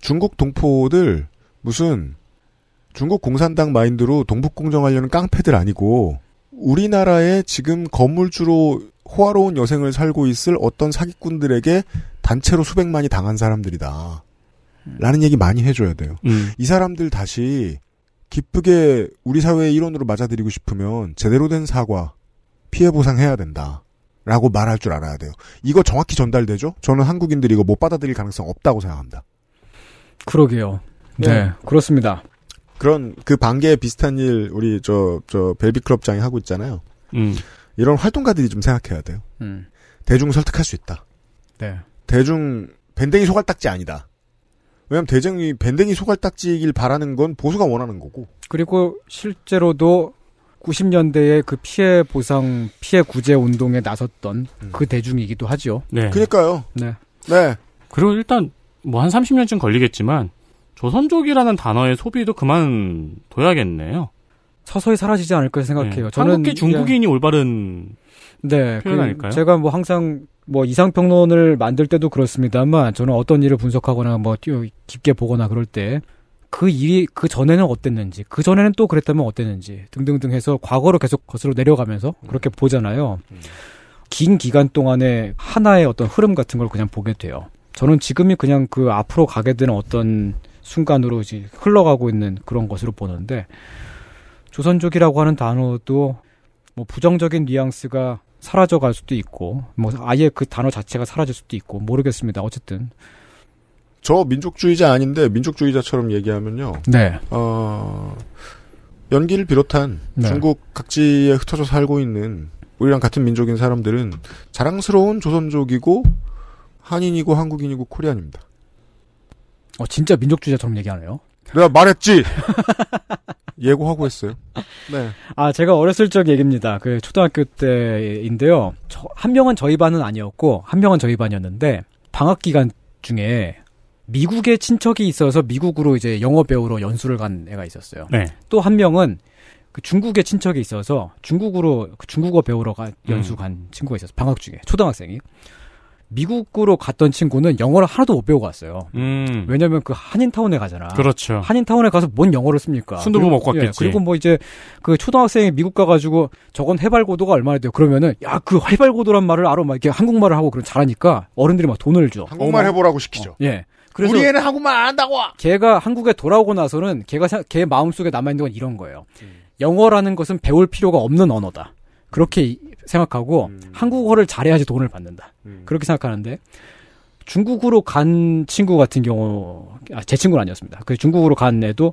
중국 동포들 무슨 중국 공산당 마인드로 동북공정하려는 깡패들 아니고 우리나라에 지금 건물주로 호화로운 여생을 살고 있을 어떤 사기꾼들에게 단체로 수백만이 당한 사람들이다. 라는 얘기 많이 해줘야 돼요. 음. 이 사람들 다시 기쁘게 우리 사회의 일원으로 맞아들이고 싶으면 제대로 된 사과, 피해 보상해야 된다. 라고 말할 줄 알아야 돼요. 이거 정확히 전달되죠? 저는 한국인들이 이거 못 받아들일 가능성 없다고 생각합니다. 그러게요. 네, 네. 그렇습니다. 그런 그 반개 비슷한 일 우리 저저 벨비 클럽장이 하고 있잖아요. 음. 이런 활동가들이 좀 생각해야 돼요. 음. 대중을 설득할 수 있다. 네. 대중 밴댕이 소갈딱지 아니다. 왜냐하면 대중이 밴댕이 소갈딱지이길 바라는 건 보수가 원하는 거고. 그리고 실제로도 90년대에 그 피해 보상 피해 구제 운동에 나섰던 음. 그 대중이기도 하죠. 네. 그러니까요. 네. 네. 그리고 일단 뭐 한 30년쯤 걸리겠지만 조선족이라는 단어의 소비도 그만 둬야겠네요. 서서히 사라지지 않을까 생각해요. 네. 저는 한국계 중국인이 그 올바른 네, 표현 그 아닐까요? 제가 뭐 항상 뭐 이상평론을 만들 때도 그렇습니다만 저는 어떤 일을 분석하거나 뭐 깊게 보거나 그럴 때 그 일이 그 전에는 어땠는지 그 전에는 또 그랬다면 어땠는지 등등등 해서 과거로 계속 거슬러 내려가면서 음. 그렇게 보잖아요. 음. 긴 기간 동안에 하나의 어떤 흐름 같은 걸 그냥 보게 돼요. 저는 지금이 그냥 그 앞으로 가게 되는 어떤 순간으로 이제 흘러가고 있는 그런 것으로 보는데 조선족이라고 하는 단어도 뭐 부정적인 뉘앙스가 사라져 갈 수도 있고 뭐 아예 그 단어 자체가 사라질 수도 있고 모르겠습니다. 어쨌든 저 민족주의자 아닌데 민족주의자처럼 얘기하면요. 네. 어 연기를 비롯한 네. 중국 각지에 흩어져 살고 있는 우리랑 같은 민족인 사람들은 자랑스러운 조선족이고 한인이고 한국인이고 코리안입니다. 어, 진짜 민족주의자처럼 얘기하네요. 내가 말했지! 예고하고 했어요. 네. 아, 제가 어렸을 적 얘기입니다. 그 초등학교 때인데요. 저, 한 명은 저희 반은 아니었고, 한 명은 저희 반이었는데, 방학 기간 중에 미국에 친척이 있어서 미국으로 이제 영어 배우러 연수를 간 애가 있었어요. 네. 또 한 명은 그 중국에 친척이 있어서 중국으로 그 중국어 배우러 가, 음. 연수 간 음. 친구가 있었어. 요 방학 중에 초등학생이. 미국으로 갔던 친구는 영어를 하나도 못 배우고 왔어요. 음. 왜냐면 그 한인타운에 가잖아. 그렇죠. 한인타운에 가서 뭔 영어를 씁니까? 순두부 그리고, 먹고 왔겠지. 예, 그리고 뭐 이제 그 초등학생이 미국 가가지고 저건 해발고도가 얼마나 돼요? 그러면은 야 그 해발고도란 말을 알아 막 이렇게 한국말을 하고 그런 잘하니까 어른들이 막 돈을 줘. 한국말 해보라고 시키죠. 어, 예. 그래서 우리 애는 한국말 안 한다고. 걔가 한국에 돌아오고 나서는 걔가 걔 마음속에 남아 있는 건 이런 거예요. 음. 영어라는 것은 배울 필요가 없는 언어다. 그렇게 생각하고 음. 한국어를 잘해야지 돈을 받는다. 음. 그렇게 생각하는데 중국으로 간 친구 같은 경우 아, 제 친구는 아니었습니다. 그 중국으로 간 애도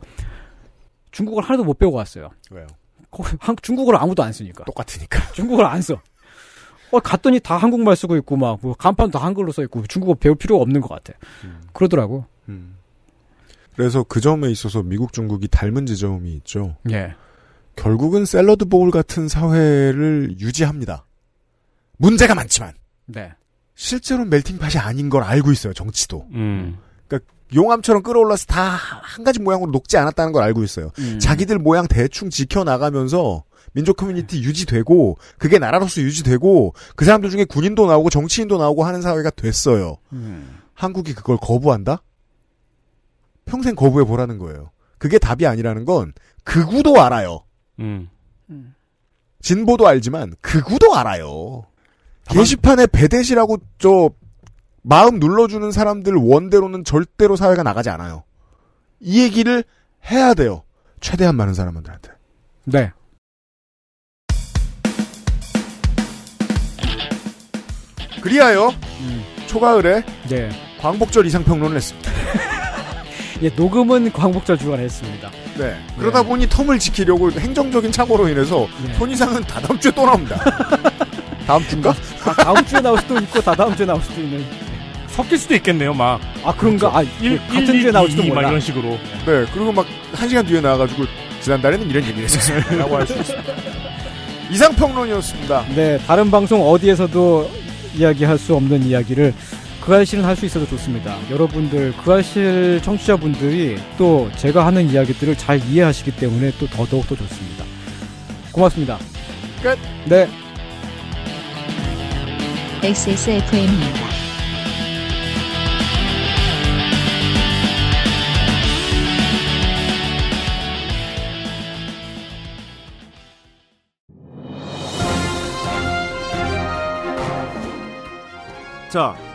중국어를 하나도 못 배우고 왔어요. 왜요? 중국어를 아무도 안 쓰니까. 똑같으니까. 중국어를 안 써. 어, 갔더니 다 한국말 쓰고 있고 막뭐 간판 도 한글로 써 있고 중국어 배울 필요가 없는 것 같아. 음. 그러더라고. 음. 그래서 그 점에 있어서 미국 중국이 닮은 지점이 있죠. 예. 결국은 샐러드 보울 같은 사회를 유지합니다. 문제가 많지만. 네. 실제로 멜팅팟이 아닌 걸 알고 있어요, 정치도. 음. 그러니까 용암처럼 끌어올라서 다 한 가지 모양으로 녹지 않았다는 걸 알고 있어요. 음. 자기들 모양 대충 지켜나가면서 민족 커뮤니티 유지되고 그게 나라로서 유지되고 그 사람들 중에 군인도 나오고 정치인도 나오고 하는 사회가 됐어요. 음. 한국이 그걸 거부한다? 평생 거부해 보라는 거예요. 그게 답이 아니라는 건그 구도 알아요. 음. 진보도 알지만 극우도 알아요. 게시판에 배대시라고 저 마음 눌러주는 사람들 원대로는 절대로 사회가 나가지 않아요. 이 얘기를 해야 돼요. 최대한 많은 사람들한테. 네. 그리하여 음. 초가을에 네. 광복절 이상평론을 했습니다. 예, 녹음은 광복절 주간에 했습니다. 네. 그러다 네. 보니 텀을 지키려고 행정적인 착오로 인해서 네. 손이상은 다 다음 주에 또 나옵니다. 다음 주인가? 아, 다음 주에 나올 수도 있고 다 다음 주에 나올 수도 있는. 섞일 수도 있겠네요, 막. 아, 그런가? 그렇죠. 아, 1, 예, 같은 1, 주에 나올지도 몰라. 이런 식으로. 네, 그리고 막, 한 시간 뒤에 나와가지고, 지난달에는 이런 얘기를 했었습니 라고 할수 있습니다. 이상평론이었습니다. 네, 다른 방송 어디에서도 이야기할 수 없는 이야기를 그알실은 할 수 있어서 좋습니다. 여러분들 그알실 청취자분들이 또 제가 하는 이야기들을 잘 이해하시기 때문에 또 더더욱 더 좋습니다. 고맙습니다. 끝. 네. XSFM입니다. 자,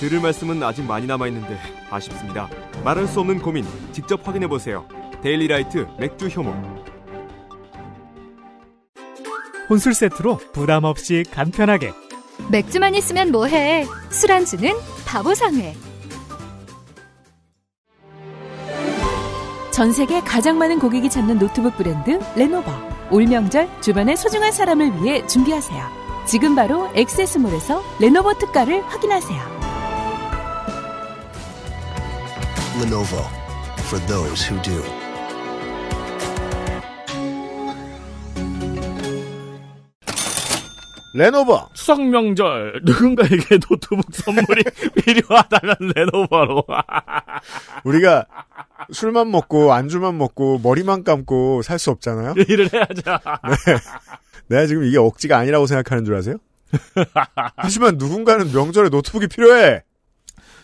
들을 말씀은 아직 많이 남아 있는데 아쉽습니다. 말할 수 없는 고민 직접 확인해 보세요. 데일리 라이트 맥주 효모. 혼술 세트로 부담 없이 간편하게 맥주만 있으면 뭐해? 술안주는 바보상회. 전 세계 가장 많은 고객이 찾는 노트북 브랜드 레노버. 올 명절 주변의 소중한 사람을 위해 준비하세요. 지금 바로 액세스몰에서 레노버 특가를 확인하세요. Lenovo for those who do. 레노버 추석 명절 누군가에게 노트북 선물이 필요하다면 레노버로 우리가 술만 먹고 안주만 먹고 머리만 감고 살 수 없잖아요 일을 해야죠 네. 내가 지금 이게 억지가 아니라고 생각하는 줄 아세요? 하지만 누군가는 명절에 노트북이 필요해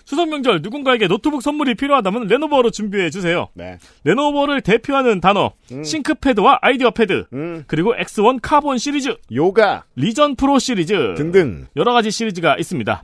추석 명절 누군가에게 노트북 선물이 필요하다면 레노버로 준비해 주세요. 네. 레노버를 대표하는 단어 음. 싱크패드와 아이디어 패드 음. 그리고 X1 카본 시리즈 요가 리전 프로 시리즈 등등 여러 가지 시리즈가 있습니다.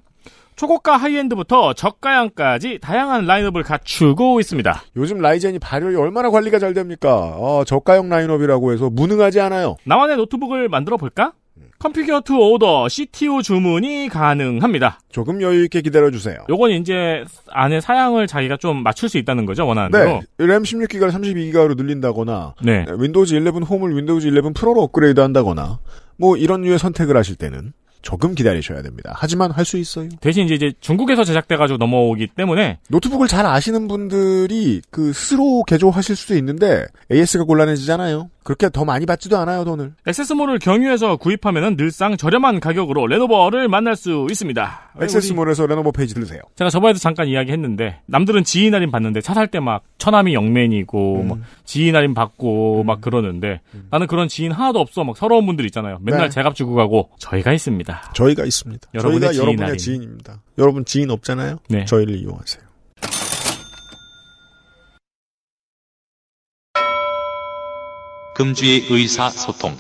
초고가 하이엔드부터 저가형까지 다양한 라인업을 갖추고 있습니다. 요즘 라이젠이 발열이 얼마나 관리가 잘 됩니까? 어, 저가형 라인업이라고 해서 무능하지 않아요. 나만의 노트북을 만들어 볼까? 컴퓨터 투 오더 CTO 주문이 가능합니다. 조금 여유 있게 기다려 주세요. 요건 이제 안에 사양을 자기가 좀 맞출 수 있다는 거죠, 원하는 네. 대로. 램 16기가를 32기가로 늘린다거나 네. 윈도우즈 11 홈을 윈도우즈 11 프로로 업그레이드 한다거나 뭐 이런 류의 선택을 하실 때는 조금 기다리셔야 됩니다. 하지만 할 수 있어요. 대신 이제 중국에서 제작돼가지고 넘어오기 때문에 노트북을 잘 아시는 분들이 그 스스로 개조하실 수도 있는데 AS가 곤란해지잖아요. 그렇게 더 많이 받지도 않아요 돈을. 액세스몰을 경유해서 구입하면 늘상 저렴한 가격으로 레노버를 만날 수 있습니다. 액세스몰에서 우리... 레노버 페이지 들으세요. 제가 저번에도 잠깐 이야기했는데 남들은 지인 할인 받는데 차 살 때막 처남이 영맨이고 음. 막 지인 할인 받고 음. 막 그러는데 음. 나는 그런 지인 하나도 없어 막 서러운 분들 있잖아요. 맨날 네. 제값 주고 가고 저희가 있습니다. 저희가 있습니다. 저희가 지인 여러분의 아린. 지인입니다. 여러분 지인 없잖아요. 네. 저희를 이용하세요. 금주의 의사소통.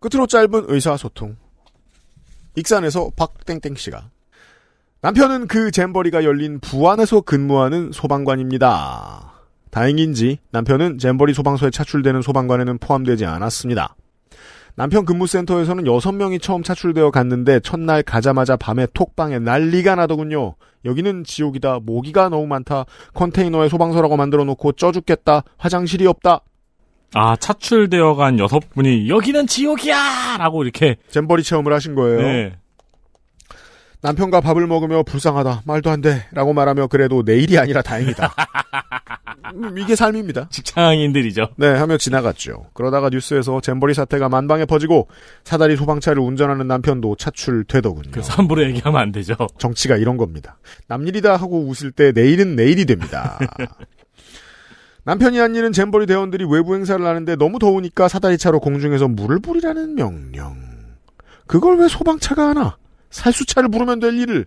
끝으로 짧은 의사소통. 익산에서 박땡땡 씨가 남편은 그 잼버리가 열린 부안에서 근무하는 소방관입니다. 다행인지 남편은 잼버리 소방서에 차출되는 소방관에는 포함되지 않았습니다. 남편 근무센터에서는 6명이 처음 차출되어 갔는데 첫날 가자마자 밤에 톡방에 난리가 나더군요. 여기는 지옥이다. 모기가 너무 많다. 컨테이너에 소방서라고 만들어 놓고 쪄 죽겠다. 화장실이 없다. 아, 차출되어 간 여섯 분이 여기는 지옥이야! 라고 이렇게. 잼버리 체험을 하신 거예요. 네. 남편과 밥을 먹으며 불쌍하다. 말도 안 돼. 라고 말하며 그래도 내일이 아니라 다행이다. 음, 이게 삶입니다. 직장인들이죠. 네, 하며 지나갔죠. 그러다가 뉴스에서 잼버리 사태가 만방에 퍼지고 사다리 소방차를 운전하는 남편도 차출되더군요. 그래서 함부로 얘기하면 안 되죠. 정치가 이런 겁니다. 남일이다 하고 웃을 때 내일은 내일이 됩니다. 남편이 한 일은 잼버리 대원들이 외부 행사를 하는데 너무 더우니까 사다리차로 공중에서 물을 뿌리라는 명령. 그걸 왜 소방차가 하나? 살수차를 부르면 될 일을.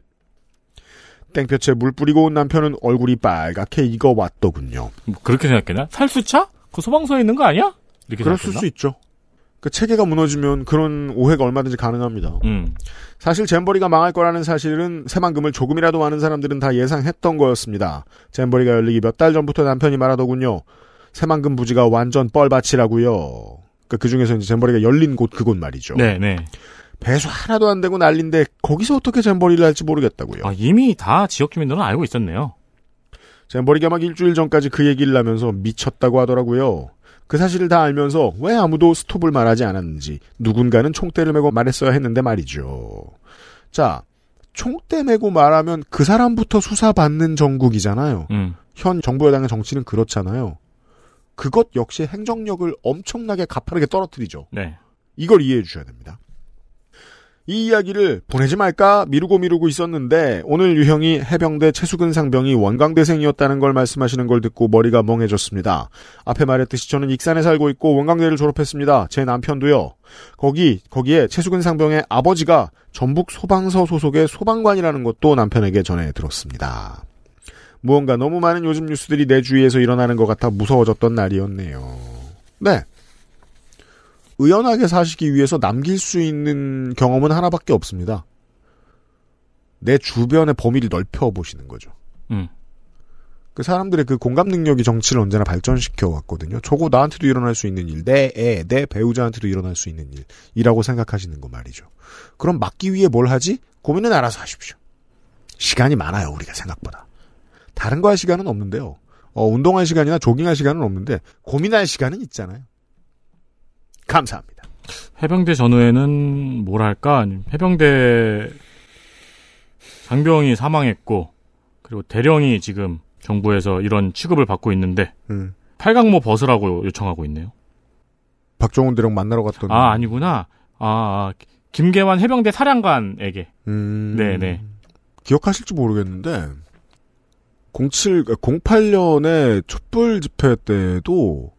땡볕에 물 뿌리고 온 남편은 얼굴이 빨갛게 익어왔더군요. 뭐 그렇게 생각했나? 살수차? 그 소방서에 있는 거 아니야? 이렇게 그럴 생수 있죠. 그 체계가 무너지면 그런 오해가 얼마든지 가능합니다. 음. 사실 잼버리가 망할 거라는 사실은 새만금을 조금이라도 많은 사람들은 다 예상했던 거였습니다. 잼버리가 열리기 몇 달 전부터 남편이 말하더군요. 새만금 부지가 완전 뻘밭이라고요. 그러니까 그 중에서 이제 잼버리가 열린 곳 그곳 말이죠. 네, 네. 배수 하나도 안 되고 난린데 거기서 어떻게 잼버리를 할지 모르겠다고요. 아, 이미 다 지역 주민들은 알고 있었네요. 잼버리가 막 일주일 전까지 그 얘기를 하면서 미쳤다고 하더라고요. 그 사실을 다 알면서 왜 아무도 스톱을 말하지 않았는지 누군가는 총대를 메고 말했어야 했는데 말이죠. 자, 총대 메고 말하면 그 사람부터 수사받는 정국이잖아요. 음. 현 정부 여당의 정치는 그렇잖아요. 그것 역시 행정력을 엄청나게 가파르게 떨어뜨리죠. 네. 이걸 이해해 주셔야 됩니다. 이 이야기를 보내지 말까 미루고 미루고 있었는데 오늘 유형이 해병대 최수근 상병이 원광대생이었다는 걸 말씀하시는 걸 듣고 머리가 멍해졌습니다. 앞에 말했듯이 저는 익산에 살고 있고 원광대를 졸업했습니다. 제 남편도요. 거기 거기에 최수근 상병의 아버지가 전북 소방서 소속의 소방관이라는 것도 남편에게 전해 들었습니다. 무언가 너무 많은 요즘 뉴스들이 내 주위에서 일어나는 것 같아 무서워졌던 날이었네요. 네. 의연하게 사시기 위해서 남길 수 있는 경험은 하나밖에 없습니다. 내 주변의 범위를 넓혀보시는 거죠. 음. 그 사람들의 그 공감 능력이 정치를 언제나 발전시켜 왔거든요. 저거 나한테도 일어날 수 있는 일, 내 애, 내 배우자한테도 일어날 수 있는 일이라고 생각하시는 거 말이죠. 그럼 막기 위해 뭘 하지? 고민은 알아서 하십시오. 시간이 많아요, 우리가 생각보다. 다른 거 할 시간은 없는데요. 어, 운동할 시간이나 조깅할 시간은 없는데 고민할 시간은 있잖아요. 감사합니다. 해병대 전후에는 뭐랄까 해병대 장병이 사망했고 그리고 대령이 지금 정부에서 이런 취급을 받고 있는데 음. 팔강모 벗으라고 요청하고 있네요. 박정훈 대령 만나러 갔던아 아니구나 아, 아 김계환 해병대 사령관에게 음... 네네 네. 기억하실지 모르겠는데 07 08년에 촛불 집회 때도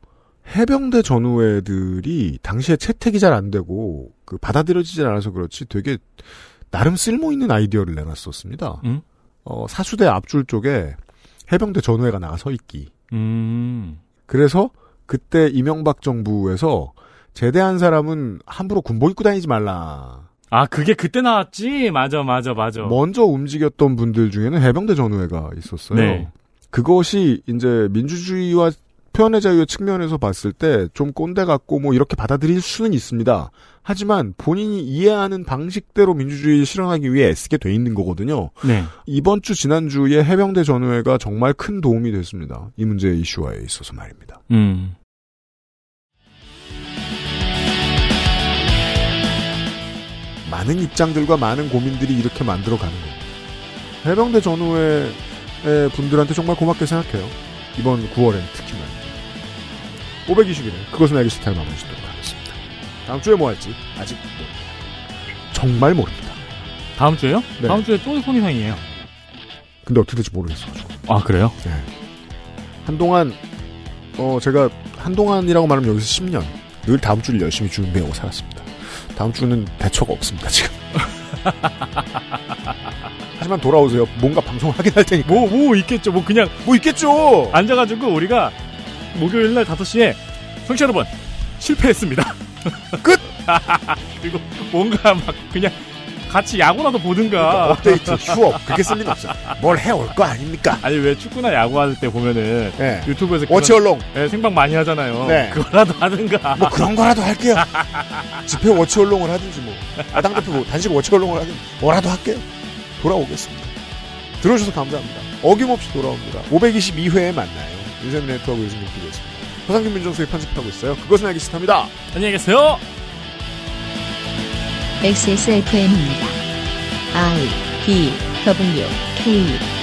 해병대 전우회들이 당시에 채택이 잘 안 되고 그 받아들여지질 않아서 그렇지 되게 나름 쓸모 있는 아이디어를 내놨었습니다. 음? 어, 사수대 앞줄 쪽에 해병대 전우회가 나가서 있기. 음. 그래서 그때 이명박 정부에서 제대한 사람은 함부로 군복 입고 다니지 말라. 아, 그게 그때 나왔지? 맞아, 맞아, 맞아. 먼저 움직였던 분들 중에는 해병대 전우회가 있었어요. 네. 그것이 이제 민주주의와 표현의 자유의 측면에서 봤을 때 좀 꼰대 같고 뭐 이렇게 받아들일 수는 있습니다. 하지만 본인이 이해하는 방식대로 민주주의를 실현하기 위해 애쓰게 돼 있는 거거든요. 네. 이번 주 지난주에 해병대 전우회가 정말 큰 도움이 됐습니다. 이 문제 의 이슈화에 있어서 말입니다. 음. 많은 입장들과 많은 고민들이 이렇게 만들어가는 겁니다. 해병대 전우회 분들한테 정말 고맙게 생각해요. 이번 9월엔 특히나. 521회 0 그것은 알기 싫다를 마무리 짓도록 하겠습니다. 다음 주에 뭐 할지 아직 모릅니다. 정말 모릅니다. 다음 주에요? 네. 다음 주에 또 손이상이에요. 근데 어떻게 될지 모르겠어가지고. 아 그래요? 네. 한동안 어 제가 한동안이라고 말하면 여기서 10년 늘 다음 주를 열심히 준비하고 살았습니다. 다음 주는 대처가 없습니다 지금. 하지만 돌아오세요. 뭔가 방송을 하긴 할 테니까. 뭐, 뭐 있겠죠. 뭐 그냥. 뭐 있겠죠! 앉아가지고 우리가 목요일 날 5시에 청취자 여러분 실패했습니다. 끝. 그리고 뭔가 막 그냥 같이 야구라도 보든가. 그러니까 업데이트, 휴업 그게 렇쓸 리가 없어. 뭘 해올 거 아닙니까? 아니 왜 축구나 야구할 때 보면은 네. 유튜브에서 워치얼롱 네, 예, 생방 많이 하잖아요. 네. 그거라도 하든가. 뭐 그런 거라도 할게요. 집회 워치얼롱을 하든지 뭐 아당 대표 뭐 단식 워치얼롱을 하든 뭐라도 할게요. 돌아오겠습니다. 들어주셔서 감사합니다. 어김없이 돌아옵니다. 522회에 만나요. 윤세민 네트워크 유승민 PD였습니다. 서상균 민정수의 편집하고 있어요. 그것은 알기 싫답니다. 안녕히 계세요. XSFM입니다. I D W K